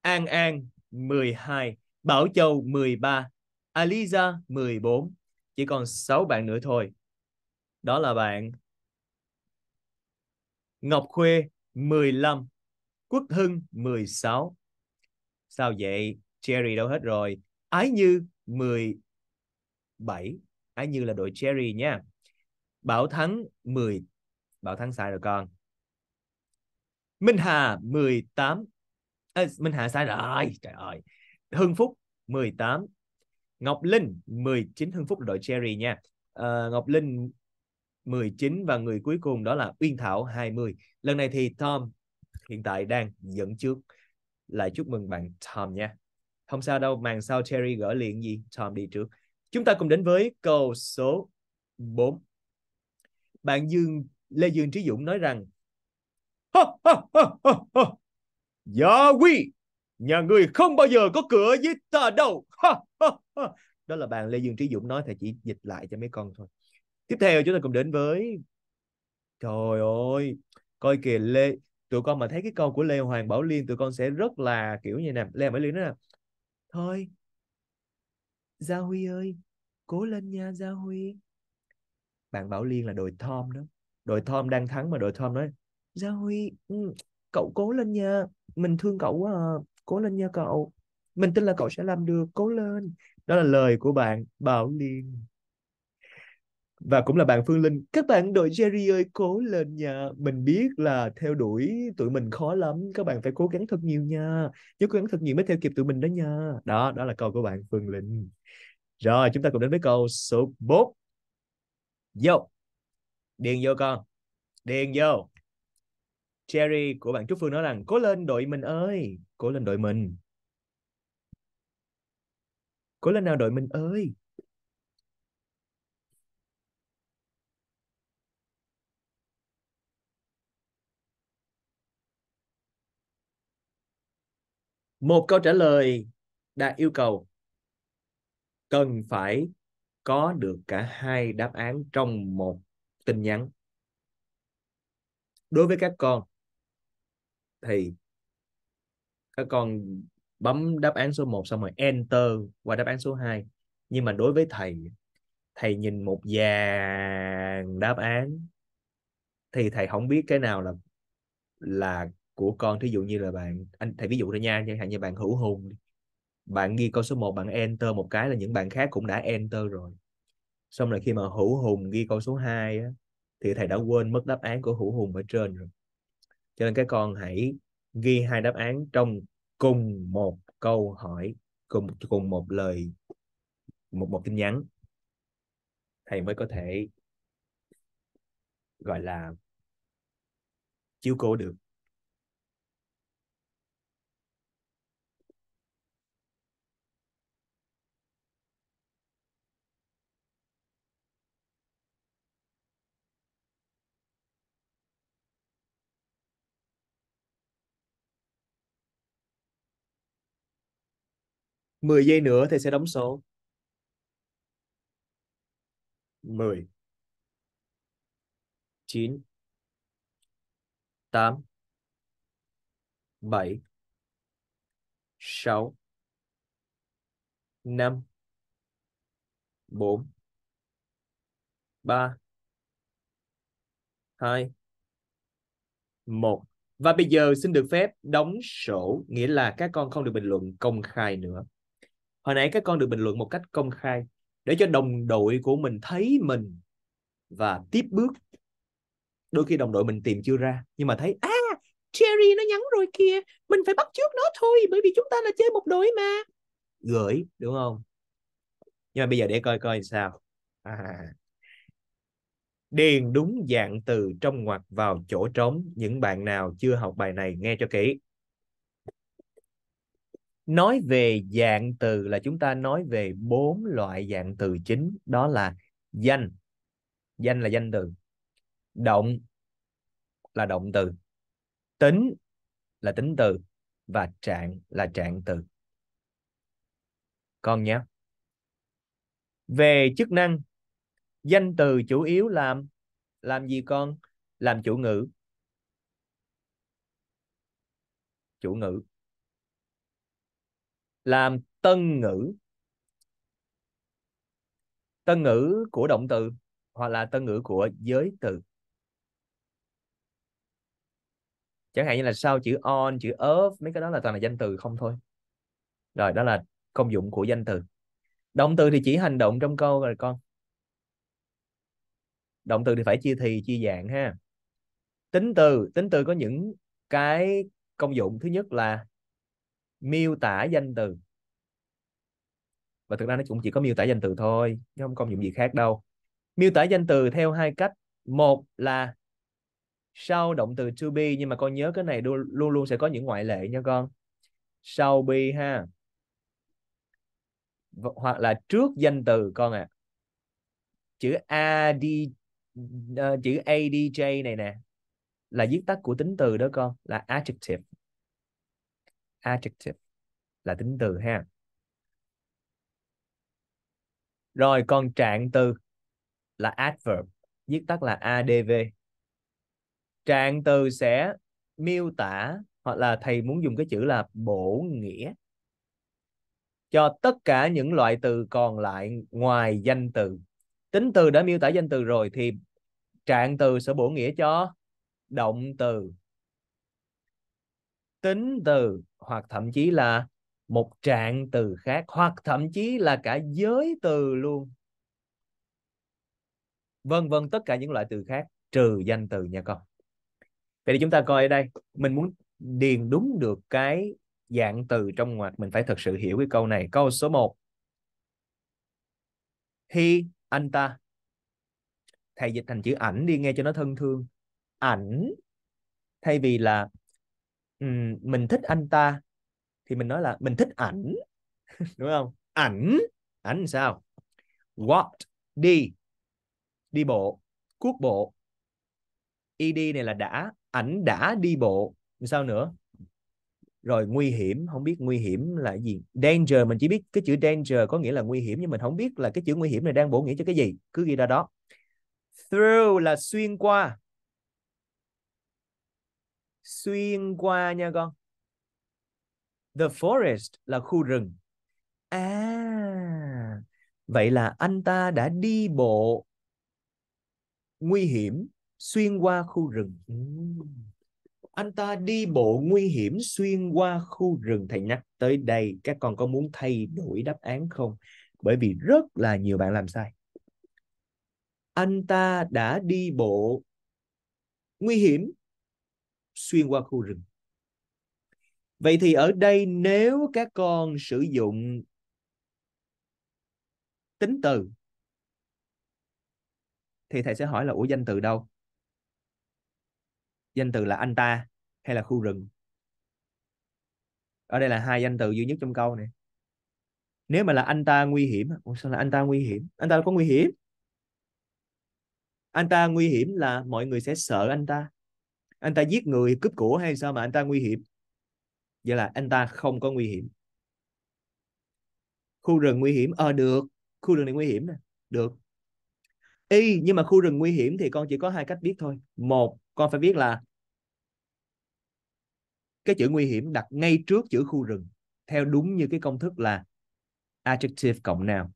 An An 12, Bảo Châu 13, Aliza 14. Chỉ còn 6 bạn nữa thôi. Đó là bạn Ngọc Khuê 15, Quốc Hưng 16. Sao vậy? Cherry đâu hết rồi. Ái Như 17. Ái Như là đội Cherry nha. Bảo Thắng 10. Bảo Thắng sai rồi con. Minh Hà 18. À, Minh Hà sai rồi. Trời ơi. Hưng Phúc 18. Ngọc Linh 19 Hưng Phúc là đội Cherry nha. À, Ngọc Linh 19 và người cuối cùng đó là Uyên Thảo 20. Lần này thì Tom hiện tại đang dẫn trước. Lại chúc mừng bạn Tom nha. Không sao đâu, màn sau Cherry gỡ liền gì, Tom đi trước. Chúng ta cùng đến với câu số 4. Bạn Dương Lê Dương Trí Dũng nói rằng ho, ho, ho, ho, ho. Dạ quy, nhà người không bao giờ có cửa với ta đâu. Ha, ha, ha. Đó là bạn Lê Dương Trí Dũng nói thầy chỉ dịch lại cho mấy con thôi. Tiếp theo chúng ta cùng đến với Trời ơi, coi kìa Lê, tụi con mà thấy cái câu của Lê Hoàng Bảo Liên tụi con sẽ rất là kiểu như nè, Lê Hoàng Bảo Liên nói là Thôi, Gia Huy ơi, cố lên nha Gia Huy. Bạn Bảo Liên là đội Tom đó. Đội Tom đang thắng mà đội Tom nói, Gia Huy, ừ, cậu cố lên nha. Mình thương cậu quá à. Cố lên nha cậu. Mình tin là cậu sẽ làm được, cố lên. Đó là lời của bạn Bảo Liên và cũng là bạn Phương Linh. Các bạn đội Jerry ơi cố lên nha. Mình biết là theo đuổi tụi mình khó lắm, các bạn phải cố gắng thật nhiều nha. Nhớ cố gắng thật nhiều mới theo kịp tụi mình đó nha. Đó, đó là câu của bạn Phương Linh. Rồi, chúng ta cùng đến với câu số 4. Vô. Điền vô con. Điền vô. Jerry của bạn Trúc Phương nói rằng cố lên đội mình ơi, cố lên đội mình. Cố lên nào đội mình ơi. một câu trả lời đạt yêu cầu cần phải có được cả hai đáp án trong một tin nhắn đối với các con thì các con bấm đáp án số 1 xong rồi enter qua đáp án số 2 nhưng mà đối với thầy thầy nhìn một dàn đáp án thì thầy không biết cái nào là là của con thí dụ như là bạn anh thầy ví dụ ra nha chẳng hạn như bạn hữu hùng bạn ghi câu số 1 bạn enter một cái là những bạn khác cũng đã enter rồi xong rồi khi mà hữu hùng ghi câu số 2 á, thì thầy đã quên mất đáp án của hữu hùng ở trên rồi cho nên các con hãy ghi hai đáp án trong cùng một câu hỏi cùng cùng một lời một một tin nhắn thầy mới có thể gọi là chiếu cố được 10 giây nữa thầy sẽ đóng số 10 9 8 7 6 5 4 3 2 1 và bây giờ xin được phép đóng sổ nghĩa là các con không được bình luận công khai nữa hồi nãy các con được bình luận một cách công khai để cho đồng đội của mình thấy mình và tiếp bước đôi khi đồng đội mình tìm chưa ra nhưng mà thấy à Cherry nó nhắn rồi kìa mình phải bắt trước nó thôi bởi vì chúng ta là chơi một đội mà gửi đúng không nhưng mà bây giờ để coi coi sao à. điền đúng dạng từ trong ngoặc vào chỗ trống những bạn nào chưa học bài này nghe cho kỹ nói về dạng từ là chúng ta nói về bốn loại dạng từ chính đó là danh danh là danh từ động là động từ tính là tính từ và trạng là trạng từ con nhé về chức năng danh từ chủ yếu làm làm gì con làm chủ ngữ chủ ngữ làm tân ngữ tân ngữ của động từ hoặc là tân ngữ của giới từ chẳng hạn như là sau chữ on chữ of mấy cái đó là toàn là danh từ không thôi rồi đó là công dụng của danh từ động từ thì chỉ hành động trong câu rồi con động từ thì phải chia thì chia dạng ha tính từ tính từ có những cái công dụng thứ nhất là miêu tả danh từ và thực ra nó cũng chỉ có miêu tả danh từ thôi chứ không công dụng gì khác đâu miêu tả danh từ theo hai cách một là sau động từ to be nhưng mà con nhớ cái này luôn luôn sẽ có những ngoại lệ nha con sau be ha hoặc là trước danh từ con ạ à. chữ ad uh, ờ, chữ adj này nè là viết tắt của tính từ đó con là adjective adjective là tính từ ha rồi còn trạng từ là adverb viết tắt là adv trạng từ sẽ miêu tả hoặc là thầy muốn dùng cái chữ là bổ nghĩa cho tất cả những loại từ còn lại ngoài danh từ tính từ đã miêu tả danh từ rồi thì trạng từ sẽ bổ nghĩa cho động từ tính từ hoặc thậm chí là một trạng từ khác hoặc thậm chí là cả giới từ luôn vân vân tất cả những loại từ khác trừ danh từ nha con vậy thì chúng ta coi ở đây mình muốn điền đúng được cái dạng từ trong ngoặc mình phải thật sự hiểu cái câu này câu số 1 hi anh ta thầy dịch thành chữ ảnh đi nghe cho nó thân thương ảnh thay vì là mình thích anh ta thì mình nói là mình thích ảnh đúng không ảnh ảnh sao what đi đi bộ cuốc bộ ed này là đã ảnh đã đi bộ sao nữa rồi nguy hiểm không biết nguy hiểm là gì danger mình chỉ biết cái chữ danger có nghĩa là nguy hiểm nhưng mình không biết là cái chữ nguy hiểm này đang bổ nghĩa cho cái gì cứ ghi ra đó through là xuyên qua xuyên qua nha con the forest là khu rừng à vậy là anh ta đã đi bộ nguy hiểm xuyên qua khu rừng anh ta đi bộ nguy hiểm xuyên qua khu rừng thầy nhắc tới đây các con có muốn thay đổi đáp án không bởi vì rất là nhiều bạn làm sai anh ta đã đi bộ nguy hiểm xuyên qua khu rừng. Vậy thì ở đây nếu các con sử dụng tính từ thì thầy sẽ hỏi là ủa danh từ đâu? Danh từ là anh ta hay là khu rừng? Ở đây là hai danh từ duy nhất trong câu này. Nếu mà là anh ta nguy hiểm, ủa sao là anh ta nguy hiểm? Anh ta có nguy hiểm. Anh ta nguy hiểm là mọi người sẽ sợ anh ta anh ta giết người cướp của hay sao mà anh ta nguy hiểm vậy là anh ta không có nguy hiểm khu rừng nguy hiểm ờ à, được khu rừng này nguy hiểm nè được y nhưng mà khu rừng nguy hiểm thì con chỉ có hai cách biết thôi một con phải biết là cái chữ nguy hiểm đặt ngay trước chữ khu rừng theo đúng như cái công thức là adjective cộng nào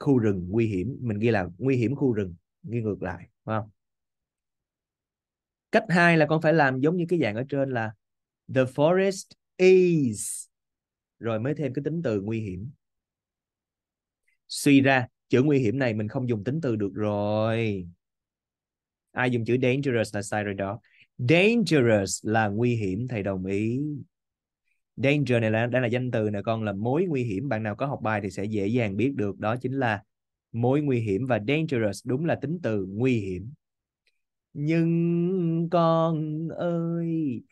khu rừng nguy hiểm mình ghi là nguy hiểm khu rừng ghi ngược lại phải không cách hai là con phải làm giống như cái dạng ở trên là the forest is rồi mới thêm cái tính từ nguy hiểm suy ra chữ nguy hiểm này mình không dùng tính từ được rồi ai dùng chữ dangerous là sai rồi đó dangerous là nguy hiểm thầy đồng ý danger này là đã là danh từ nè con là mối nguy hiểm bạn nào có học bài thì sẽ dễ dàng biết được đó chính là mối nguy hiểm và dangerous đúng là tính từ nguy hiểm nhưng con ơi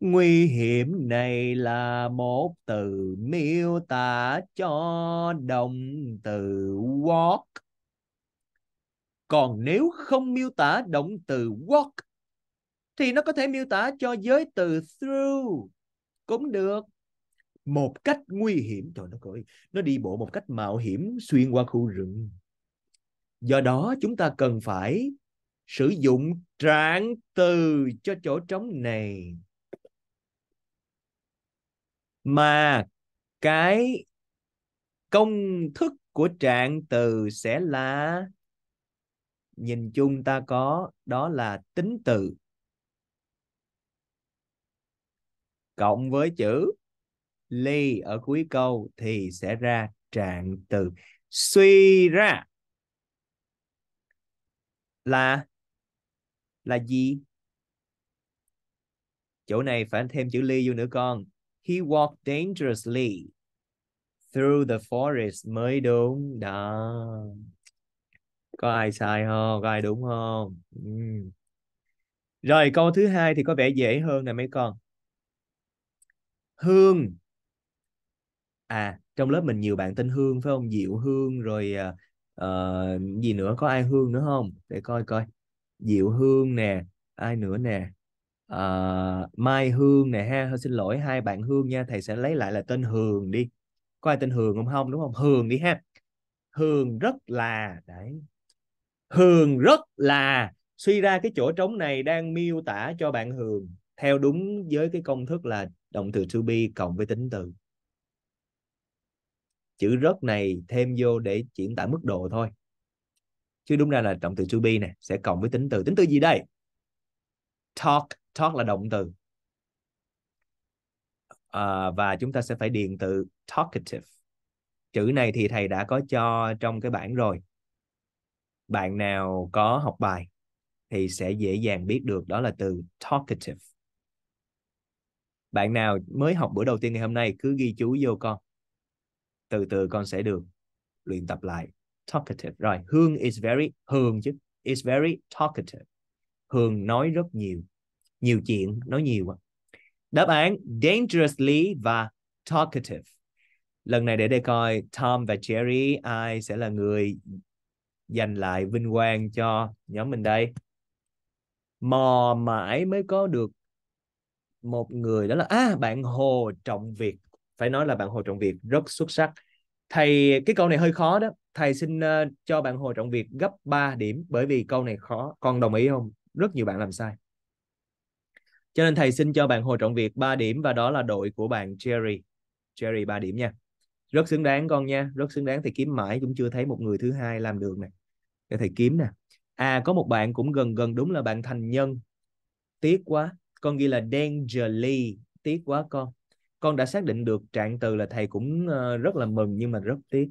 nguy hiểm này là một từ miêu tả cho động từ walk còn nếu không miêu tả động từ walk thì nó có thể miêu tả cho giới từ through cũng được một cách nguy hiểm trời nó coi nó đi bộ một cách mạo hiểm xuyên qua khu rừng do đó chúng ta cần phải sử dụng trạng từ cho chỗ trống này mà cái công thức của trạng từ sẽ là nhìn chung ta có đó là tính từ cộng với chữ ly ở cuối câu thì sẽ ra trạng từ suy ra là là gì? Chỗ này phải thêm chữ ly vô nữa con. He walked dangerously through the forest mới đúng. Đó. Có ai sai không? Có ai đúng không? Ừ. Rồi câu thứ hai thì có vẻ dễ hơn nè mấy con. Hương. À, trong lớp mình nhiều bạn tên Hương phải không? Diệu Hương rồi uh, gì nữa có ai Hương nữa không? Để coi coi. Diệu Hương nè ai nữa nè uh, Mai Hương nè ha hơi xin lỗi hai bạn Hương nha thầy sẽ lấy lại là tên Hường đi có ai tên Hường không không đúng không Hường đi ha Hường rất là đấy Hường rất là suy ra cái chỗ trống này đang miêu tả cho bạn Hường theo đúng với cái công thức là động từ to be cộng với tính từ chữ rất này thêm vô để chuyển tả mức độ thôi chứ đúng ra là động từ to be này sẽ cộng với tính từ tính từ gì đây talk talk là động từ à, và chúng ta sẽ phải điền từ talkative chữ này thì thầy đã có cho trong cái bảng rồi bạn nào có học bài thì sẽ dễ dàng biết được đó là từ talkative bạn nào mới học bữa đầu tiên ngày hôm nay cứ ghi chú vô con từ từ con sẽ được luyện tập lại talkative rồi Hương is very Hương chứ is very talkative Hương nói rất nhiều nhiều chuyện nói nhiều quá đáp án dangerously và talkative lần này để đây coi Tom và Jerry ai sẽ là người giành lại vinh quang cho nhóm mình đây mò mãi mới có được một người đó là à bạn Hồ Trọng Việt phải nói là bạn Hồ Trọng Việt rất xuất sắc thầy cái câu này hơi khó đó thầy xin uh, cho bạn hồ trọng việt gấp 3 điểm bởi vì câu này khó con đồng ý không rất nhiều bạn làm sai cho nên thầy xin cho bạn hồ trọng việt 3 điểm và đó là đội của bạn Jerry Jerry 3 điểm nha rất xứng đáng con nha rất xứng đáng thầy kiếm mãi cũng chưa thấy một người thứ hai làm được này để thầy kiếm nè à có một bạn cũng gần gần đúng là bạn thành nhân tiếc quá con ghi là Dangerly tiếc quá con con đã xác định được trạng từ là thầy cũng ờ, rất là mừng nhưng mà rất tiếc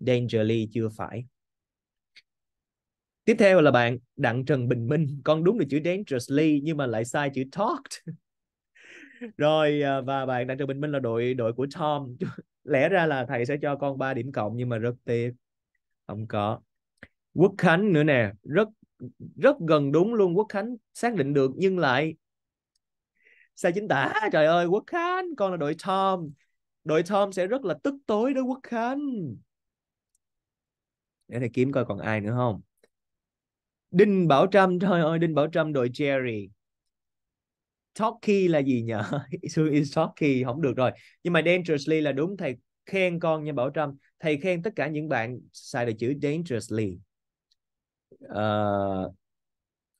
dangerly chưa phải tiếp theo là bạn đặng trần bình minh con đúng được chữ dangerously nhưng mà lại sai chữ talked rồi ờ, và bạn đặng trần bình minh là đội đội của tom lẽ ra là thầy sẽ cho con 3 điểm cộng nhưng mà rất tiếc không có quốc khánh nữa nè rất rất gần đúng luôn quốc khánh xác định được nhưng lại xe chính tả trời ơi quốc khánh con là đội tom đội tom sẽ rất là tức tối đó quốc khánh để thầy kiếm coi còn ai nữa không đinh bảo trâm trời ơi đinh bảo trâm đội jerry Talkie là gì nhở? is Talkie? Không được rồi. Nhưng mà dangerously là đúng thầy khen con nha Bảo Trâm. Thầy khen tất cả những bạn xài được chữ dangerously. Uh,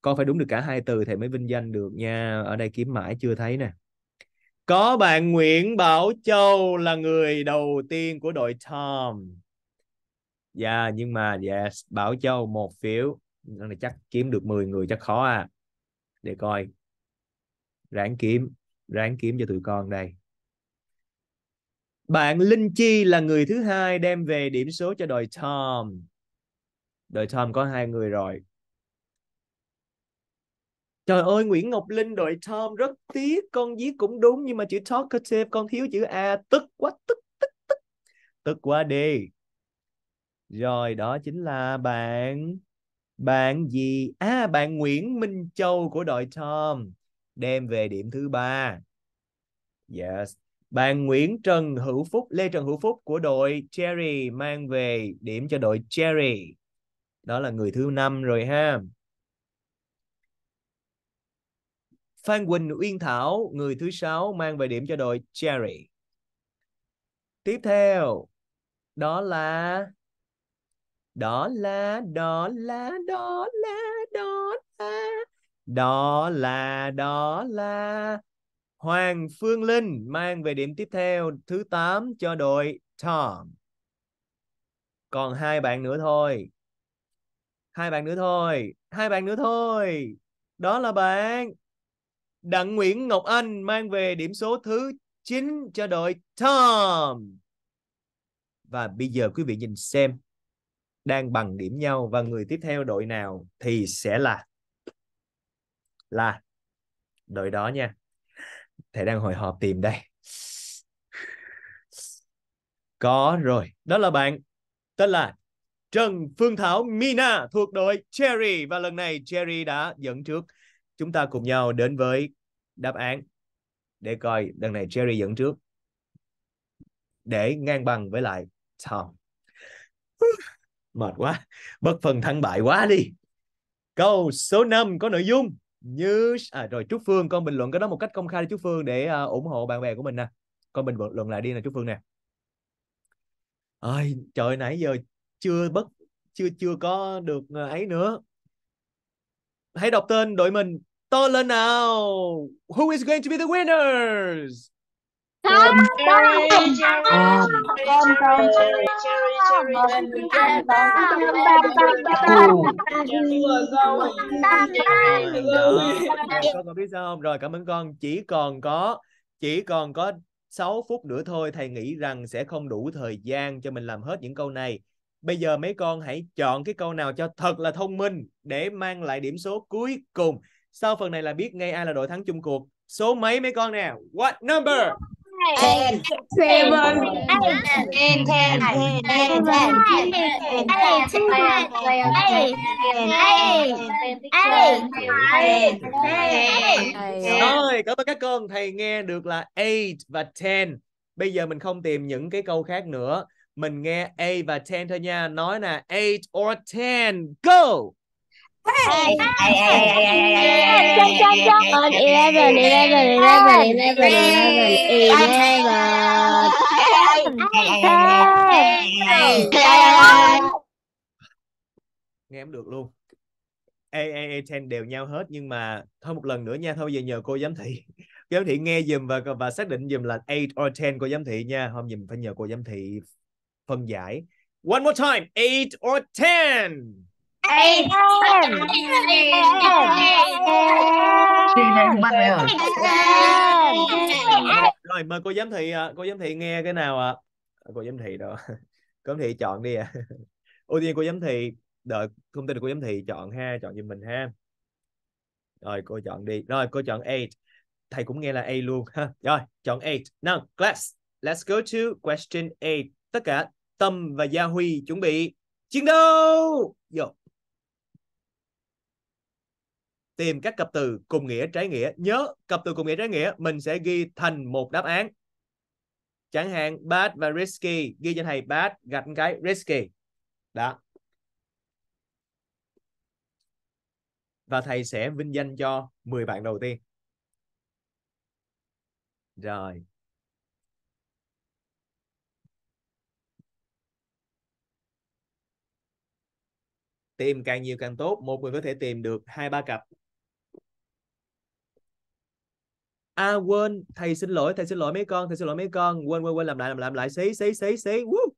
con phải đúng được cả hai từ thì mới vinh danh được nha ở đây kiếm mãi chưa thấy nè có bạn Nguyễn Bảo Châu là người đầu tiên của đội Tom dạ yeah, nhưng mà yes Bảo Châu một phiếu nên là chắc kiếm được 10 người chắc khó à để coi ráng kiếm ráng kiếm cho tụi con đây bạn Linh Chi là người thứ hai đem về điểm số cho đội Tom đội Tom có hai người rồi trời ơi Nguyễn Ngọc Linh đội Tom rất tiếc con viết cũng đúng nhưng mà chữ talkative con thiếu chữ a tức quá tức tức tức tức quá đi rồi đó chính là bạn bạn gì à bạn Nguyễn Minh Châu của đội Tom đem về điểm thứ ba yes bạn Nguyễn Trần Hữu Phúc Lê Trần Hữu Phúc của đội Cherry mang về điểm cho đội Cherry đó là người thứ năm rồi ha Phan Quỳnh Uyên Thảo, người thứ sáu mang về điểm cho đội Cherry. Tiếp theo, đó là đó là đó là đó là đó là đó là đó là Hoàng Phương Linh mang về điểm tiếp theo thứ 8 cho đội Tom. Còn hai bạn nữa thôi. Hai bạn nữa thôi. Hai bạn nữa thôi. Đó là bạn Đặng Nguyễn Ngọc Anh mang về điểm số thứ 9 cho đội Tom. Và bây giờ quý vị nhìn xem đang bằng điểm nhau và người tiếp theo đội nào thì sẽ là là đội đó nha. Thầy đang hồi hộp tìm đây. Có rồi, đó là bạn tên là Trần Phương Thảo Mina thuộc đội Cherry và lần này Cherry đã dẫn trước chúng ta cùng nhau đến với đáp án để coi đằng này Jerry dẫn trước để ngang bằng với lại Tom mệt quá bất phần thắng bại quá đi câu số 5 có nội dung như à rồi chú Phương con bình luận cái đó một cách công khai đi Trúc Phương để uh, ủng hộ bạn bè của mình nè con bình luận lại đi nè chú Phương nè ơi trời nãy giờ chưa bất chưa chưa có được à, ấy nữa hãy đọc tên đội mình to lên nào who is going to be the winners Tom, Jerry, Jerry, Jerry, Jerry, Jerry, Jerry, biết không? Rồi cảm ơn con. Chỉ còn có chỉ còn có 6 phút nữa thôi thầy nghĩ rằng sẽ không đủ thời gian cho mình làm hết những câu này. Bây giờ mấy con hãy chọn cái câu nào cho thật là thông minh để mang lại điểm số cuối cùng sau phần này là biết ngay ai là đội thắng chung cuộc số mấy mấy con nè what number Eight, seven, eight, ten, Rồi, cảm ơn các con. Thầy nghe được là 8 và 10. Bây giờ mình không tìm những cái câu khác nữa. Mình nghe A và 10 thôi nha. Nói là 8 or 10. Go! Hey, hey, hey, hey, hey, on 11, 11, 11, 11, 11, 11. Nghe em được luôn. A, A, A, 10 đều nhau hết nhưng mà thôi một lần nữa nha, thôi giờ nhờ cô giám thị. Cô giám thị nghe dùm và và xác định dùm là 8 or 10 cô giám thị nha, không dùm phải nhờ cô giám thị phân giải. One more time, 8 or 10. Amen. Chị này không bắt rồi. Rồi mời cô giám thị à, cô giám thị nghe cái nào ạ? À? Cô giám thị đó. Cô giám thị chọn đi ạ. À. Ưu tiên cô giám thị đợi thông tin của cô giám thị chọn ha, chọn giùm mình ha. Rồi cô chọn đi. Rồi cô chọn 8. Thầy cũng nghe là A luôn ha. Rồi, chọn 8. Now class, let's go to question 8. Tất cả Tâm và Gia Huy chuẩn bị chiến đấu. Yo tìm các cặp từ cùng nghĩa trái nghĩa. Nhớ, cặp từ cùng nghĩa trái nghĩa mình sẽ ghi thành một đáp án. Chẳng hạn bad và risky, ghi cho thầy bad gạch cái risky. Đó. Và thầy sẽ vinh danh cho 10 bạn đầu tiên. Rồi. tìm càng nhiều càng tốt một người có thể tìm được hai ba cặp À quên, thầy xin lỗi, thầy xin lỗi mấy con, thầy xin lỗi mấy con. Quên quên quên làm lại làm lại làm lại xí xí xí xí. Woo.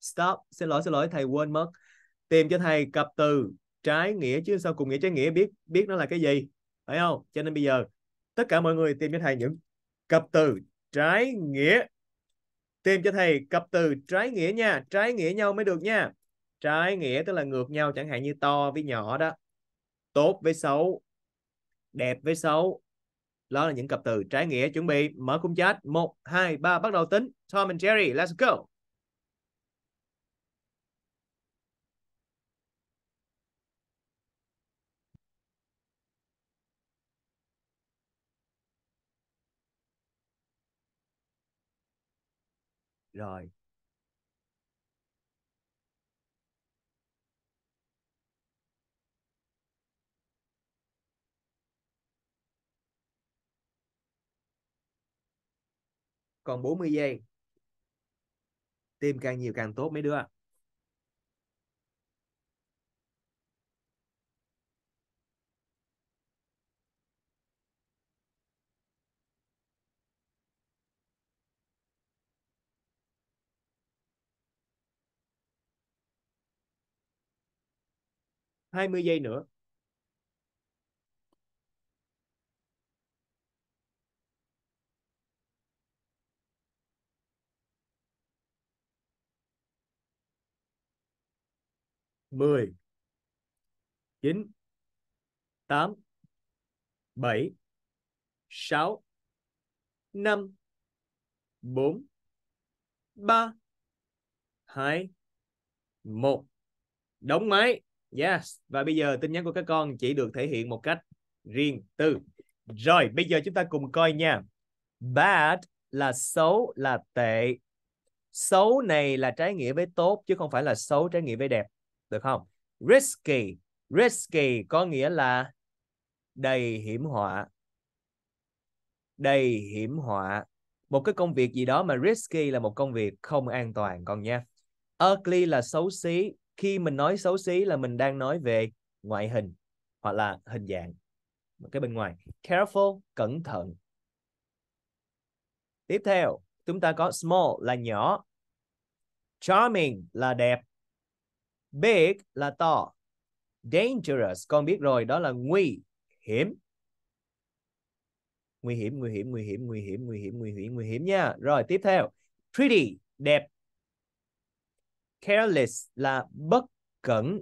Stop, xin lỗi xin lỗi thầy quên mất. Tìm cho thầy cặp từ trái nghĩa chứ sao cùng nghĩa trái nghĩa biết biết nó là cái gì. Phải không? Cho nên bây giờ tất cả mọi người tìm cho thầy những cặp từ trái nghĩa. Tìm cho thầy cặp từ trái nghĩa nha, trái nghĩa nhau mới được nha. Trái nghĩa tức là ngược nhau chẳng hạn như to với nhỏ đó. Tốt với xấu, đẹp với xấu, đó là những cặp từ trái nghĩa chuẩn bị mở khung chat một hai ba bắt đầu tính Tom and Jerry let's go rồi còn 40 giây tìm càng nhiều càng tốt mấy đứa hai mươi giây nữa 10 9 8 7 6 5 4 3 2 1 Đóng máy. Yes. Và bây giờ tin nhắn của các con chỉ được thể hiện một cách riêng tư. Rồi, bây giờ chúng ta cùng coi nha. Bad là xấu, là tệ. Xấu này là trái nghĩa với tốt chứ không phải là xấu trái nghĩa với đẹp được không risky risky có nghĩa là đầy hiểm họa đầy hiểm họa một cái công việc gì đó mà risky là một công việc không an toàn con nha ugly là xấu xí khi mình nói xấu xí là mình đang nói về ngoại hình hoặc là hình dạng cái bên ngoài careful cẩn thận tiếp theo chúng ta có small là nhỏ charming là đẹp Big là to. Dangerous, con biết rồi, đó là nguy hiểm. Nguy hiểm, nguy hiểm, nguy hiểm, nguy hiểm, nguy hiểm, nguy hiểm, nguy hiểm nha. Rồi, tiếp theo. Pretty, đẹp. Careless là bất cẩn.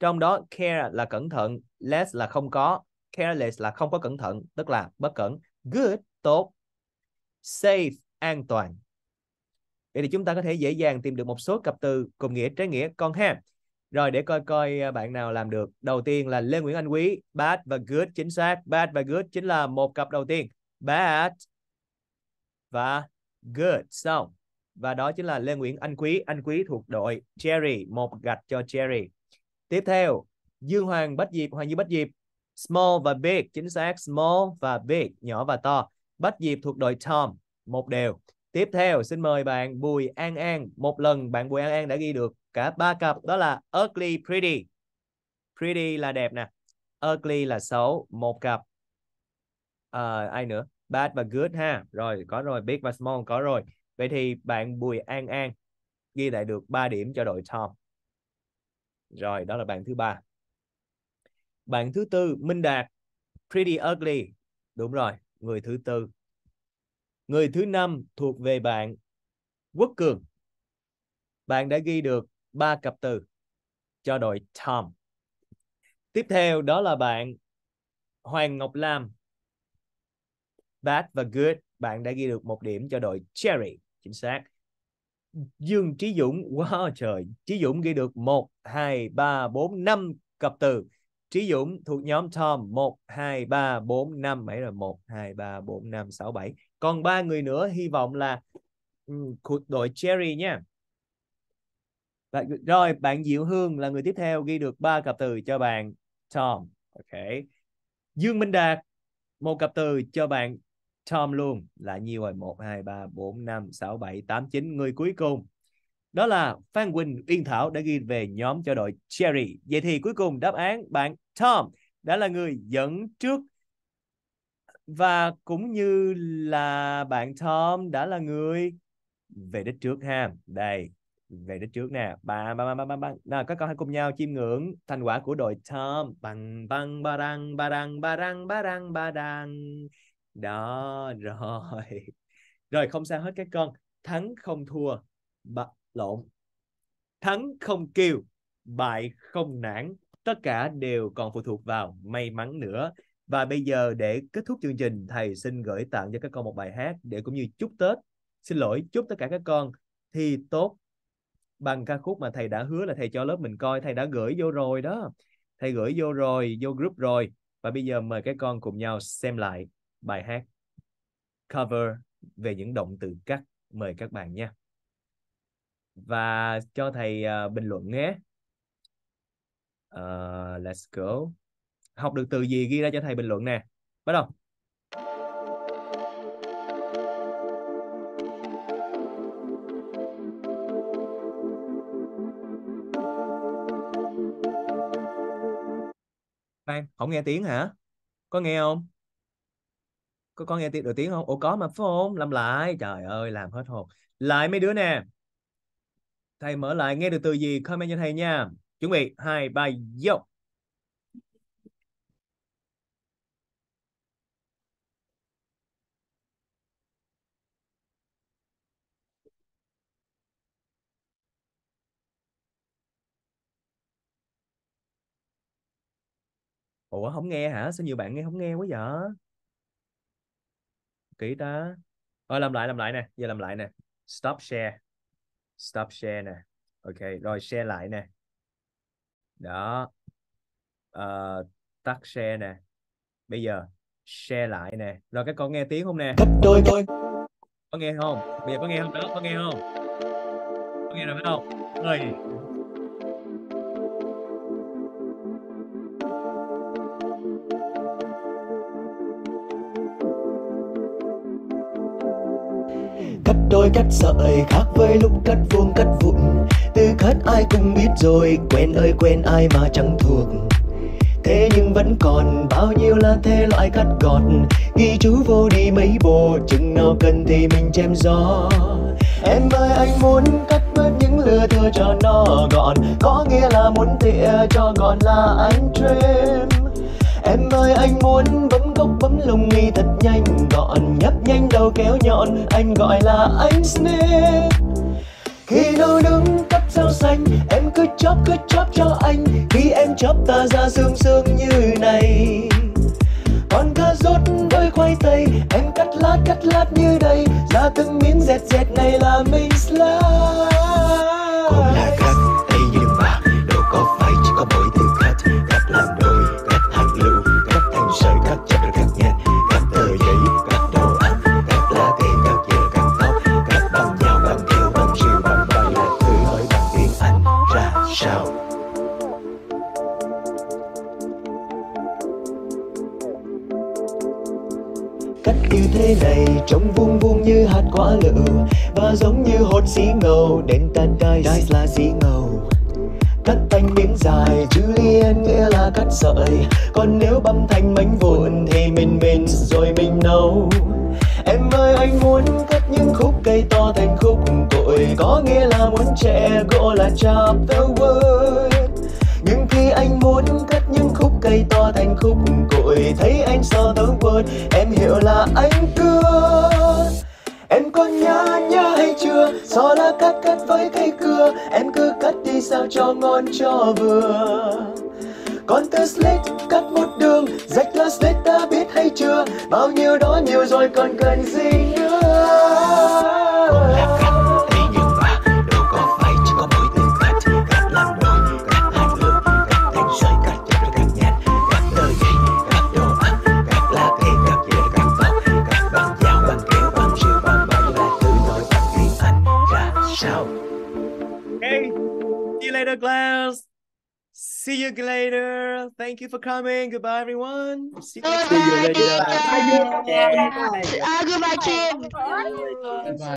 Trong đó care là cẩn thận, less là không có, careless là không có cẩn thận, tức là bất cẩn. Good, tốt. Safe, an toàn vậy thì chúng ta có thể dễ dàng tìm được một số cặp từ cùng nghĩa trái nghĩa con ha rồi để coi coi à, bạn nào làm được đầu tiên là Lê Nguyễn Anh Quý bad và good chính xác bad và good chính là một cặp đầu tiên bad và good xong và đó chính là Lê Nguyễn Anh Quý Anh Quý thuộc đội Cherry một gạch cho Cherry tiếp theo Dương Hoàng Bách Diệp Hoàng Dương Bách Diệp small và big chính xác small và big nhỏ và to Bách Diệp thuộc đội Tom một đều Tiếp theo xin mời bạn Bùi An An. Một lần bạn Bùi An An đã ghi được cả ba cặp đó là ugly pretty. Pretty là đẹp nè. Ugly là xấu, một cặp. À, ai nữa? Bad và good ha. Rồi có rồi, big và small có rồi. Vậy thì bạn Bùi An An ghi lại được 3 điểm cho đội Tom. Rồi, đó là bạn thứ ba. Bạn thứ tư Minh Đạt Pretty Ugly. Đúng rồi, người thứ tư Người thứ năm thuộc về bạn Quốc Cường. Bạn đã ghi được ba cặp từ cho đội Tom. Tiếp theo đó là bạn Hoàng Ngọc Lam. Bad và good. Bạn đã ghi được một điểm cho đội Cherry. Chính xác. Dương Trí Dũng. Wow trời. Trí Dũng ghi được 1, 2, 3, 4, 5 cặp từ. Trí Dũng thuộc nhóm Tom 1, 2, 3, 4, 5, 7 rồi 1, 2, 3, 4, 5, 6, 7 còn ba người nữa hy vọng là ừ, cuộc đội Cherry nha và, rồi bạn Diệu Hương là người tiếp theo ghi được ba cặp từ cho bạn Tom ok Dương Minh Đạt một cặp từ cho bạn Tom luôn là nhiều rồi 1 2 3 4 5 6 7 8 9 người cuối cùng đó là Phan Quỳnh Uyên Thảo đã ghi về nhóm cho đội Cherry vậy thì cuối cùng đáp án bạn Tom đã là người dẫn trước và cũng như là bạn Tom đã là người về đích trước ha đây về đích trước nè ba ba ba ba ba ba nào các con hãy cùng nhau chiêm ngưỡng thành quả của đội Tom bằng bằng ba răng ba răng ba răng ba răng ba răng đó rồi rồi không sao hết các con thắng không thua bạ, lộn thắng không kêu bại không nản tất cả đều còn phụ thuộc vào may mắn nữa và bây giờ để kết thúc chương trình, thầy xin gửi tặng cho các con một bài hát để cũng như chúc Tết. Xin lỗi, chúc tất cả các con thi tốt bằng ca khúc mà thầy đã hứa là thầy cho lớp mình coi, thầy đã gửi vô rồi đó. Thầy gửi vô rồi, vô group rồi. Và bây giờ mời các con cùng nhau xem lại bài hát cover về những động từ cắt. Mời các bạn nha. Và cho thầy uh, bình luận nhé. Uh, let's go học được từ gì ghi ra cho thầy bình luận nè bắt đầu Khoan, không nghe tiếng hả? Có nghe không? Có có nghe tiếng được tiếng không? Ủa có mà phải không? Làm lại. Trời ơi, làm hết hồn. Lại mấy đứa nè. Thầy mở lại nghe được từ gì comment cho thầy nha. Chuẩn bị, hai, ba, vô. ủa không nghe hả sao nhiều bạn nghe không nghe quá vậy kỹ ta. rồi làm lại làm lại nè giờ làm lại nè stop share stop share nè ok rồi share lại nè đó uh, tắt share nè bây giờ share lại nè rồi các con nghe tiếng không nè Đôi đôi. có nghe không bây giờ có nghe không đó có nghe không có nghe rồi phải không ơi cắt đôi cắt sợi khác với lúc cắt vuông cắt vụn từ khất ai cũng biết rồi quen ơi quen ai mà chẳng thuộc thế nhưng vẫn còn bao nhiêu là thế loại cắt gọt ghi chú vô đi mấy bộ chừng nào cần thì mình chém gió em ơi anh muốn cắt bớt những lừa thừa cho nó gọn có nghĩa là muốn tỉa cho gọn là anh dream em ơi anh muốn bấm gốc bấm lông mi thật nhanh gọn nhấp nhanh đầu kéo nhọn anh gọi là anh snake khi nấu đứng cắp rau xanh em cứ chóp cứ chóp cho anh khi em chóp ta ra sương sương như này còn cà rốt đôi khoai tây em cắt lát cắt lát như đây ra từng miếng dẹt dẹt này là mình slice cũng là cắt thế này trông vuông vuông như hạt quả lựu và giống như hột xí ngầu đến tan đai dice là xí ngầu cắt thành miếng dài liên nghĩa là cắt sợi còn nếu băm thành mảnh vụn thì mình mình rồi mình nấu em ơi anh muốn cắt những khúc cây to thành khúc cội có nghĩa là muốn trẻ gỗ là chop the wood nhưng khi anh muốn cất những khúc cây to thành khúc cội thấy anh sao tớ quân em hiểu là anh cưa Em có nhớ nhớ hay chưa Gió là cắt cắt với cây cưa Em cứ cắt đi sao cho ngon cho vừa Con tơ slit cắt một đường Rách là slit ta biết hay chưa Bao nhiêu đó nhiều rồi còn cần gì later, See you later. Thank you for coming. Goodbye, everyone. See you, later. Bye. Bye. Bye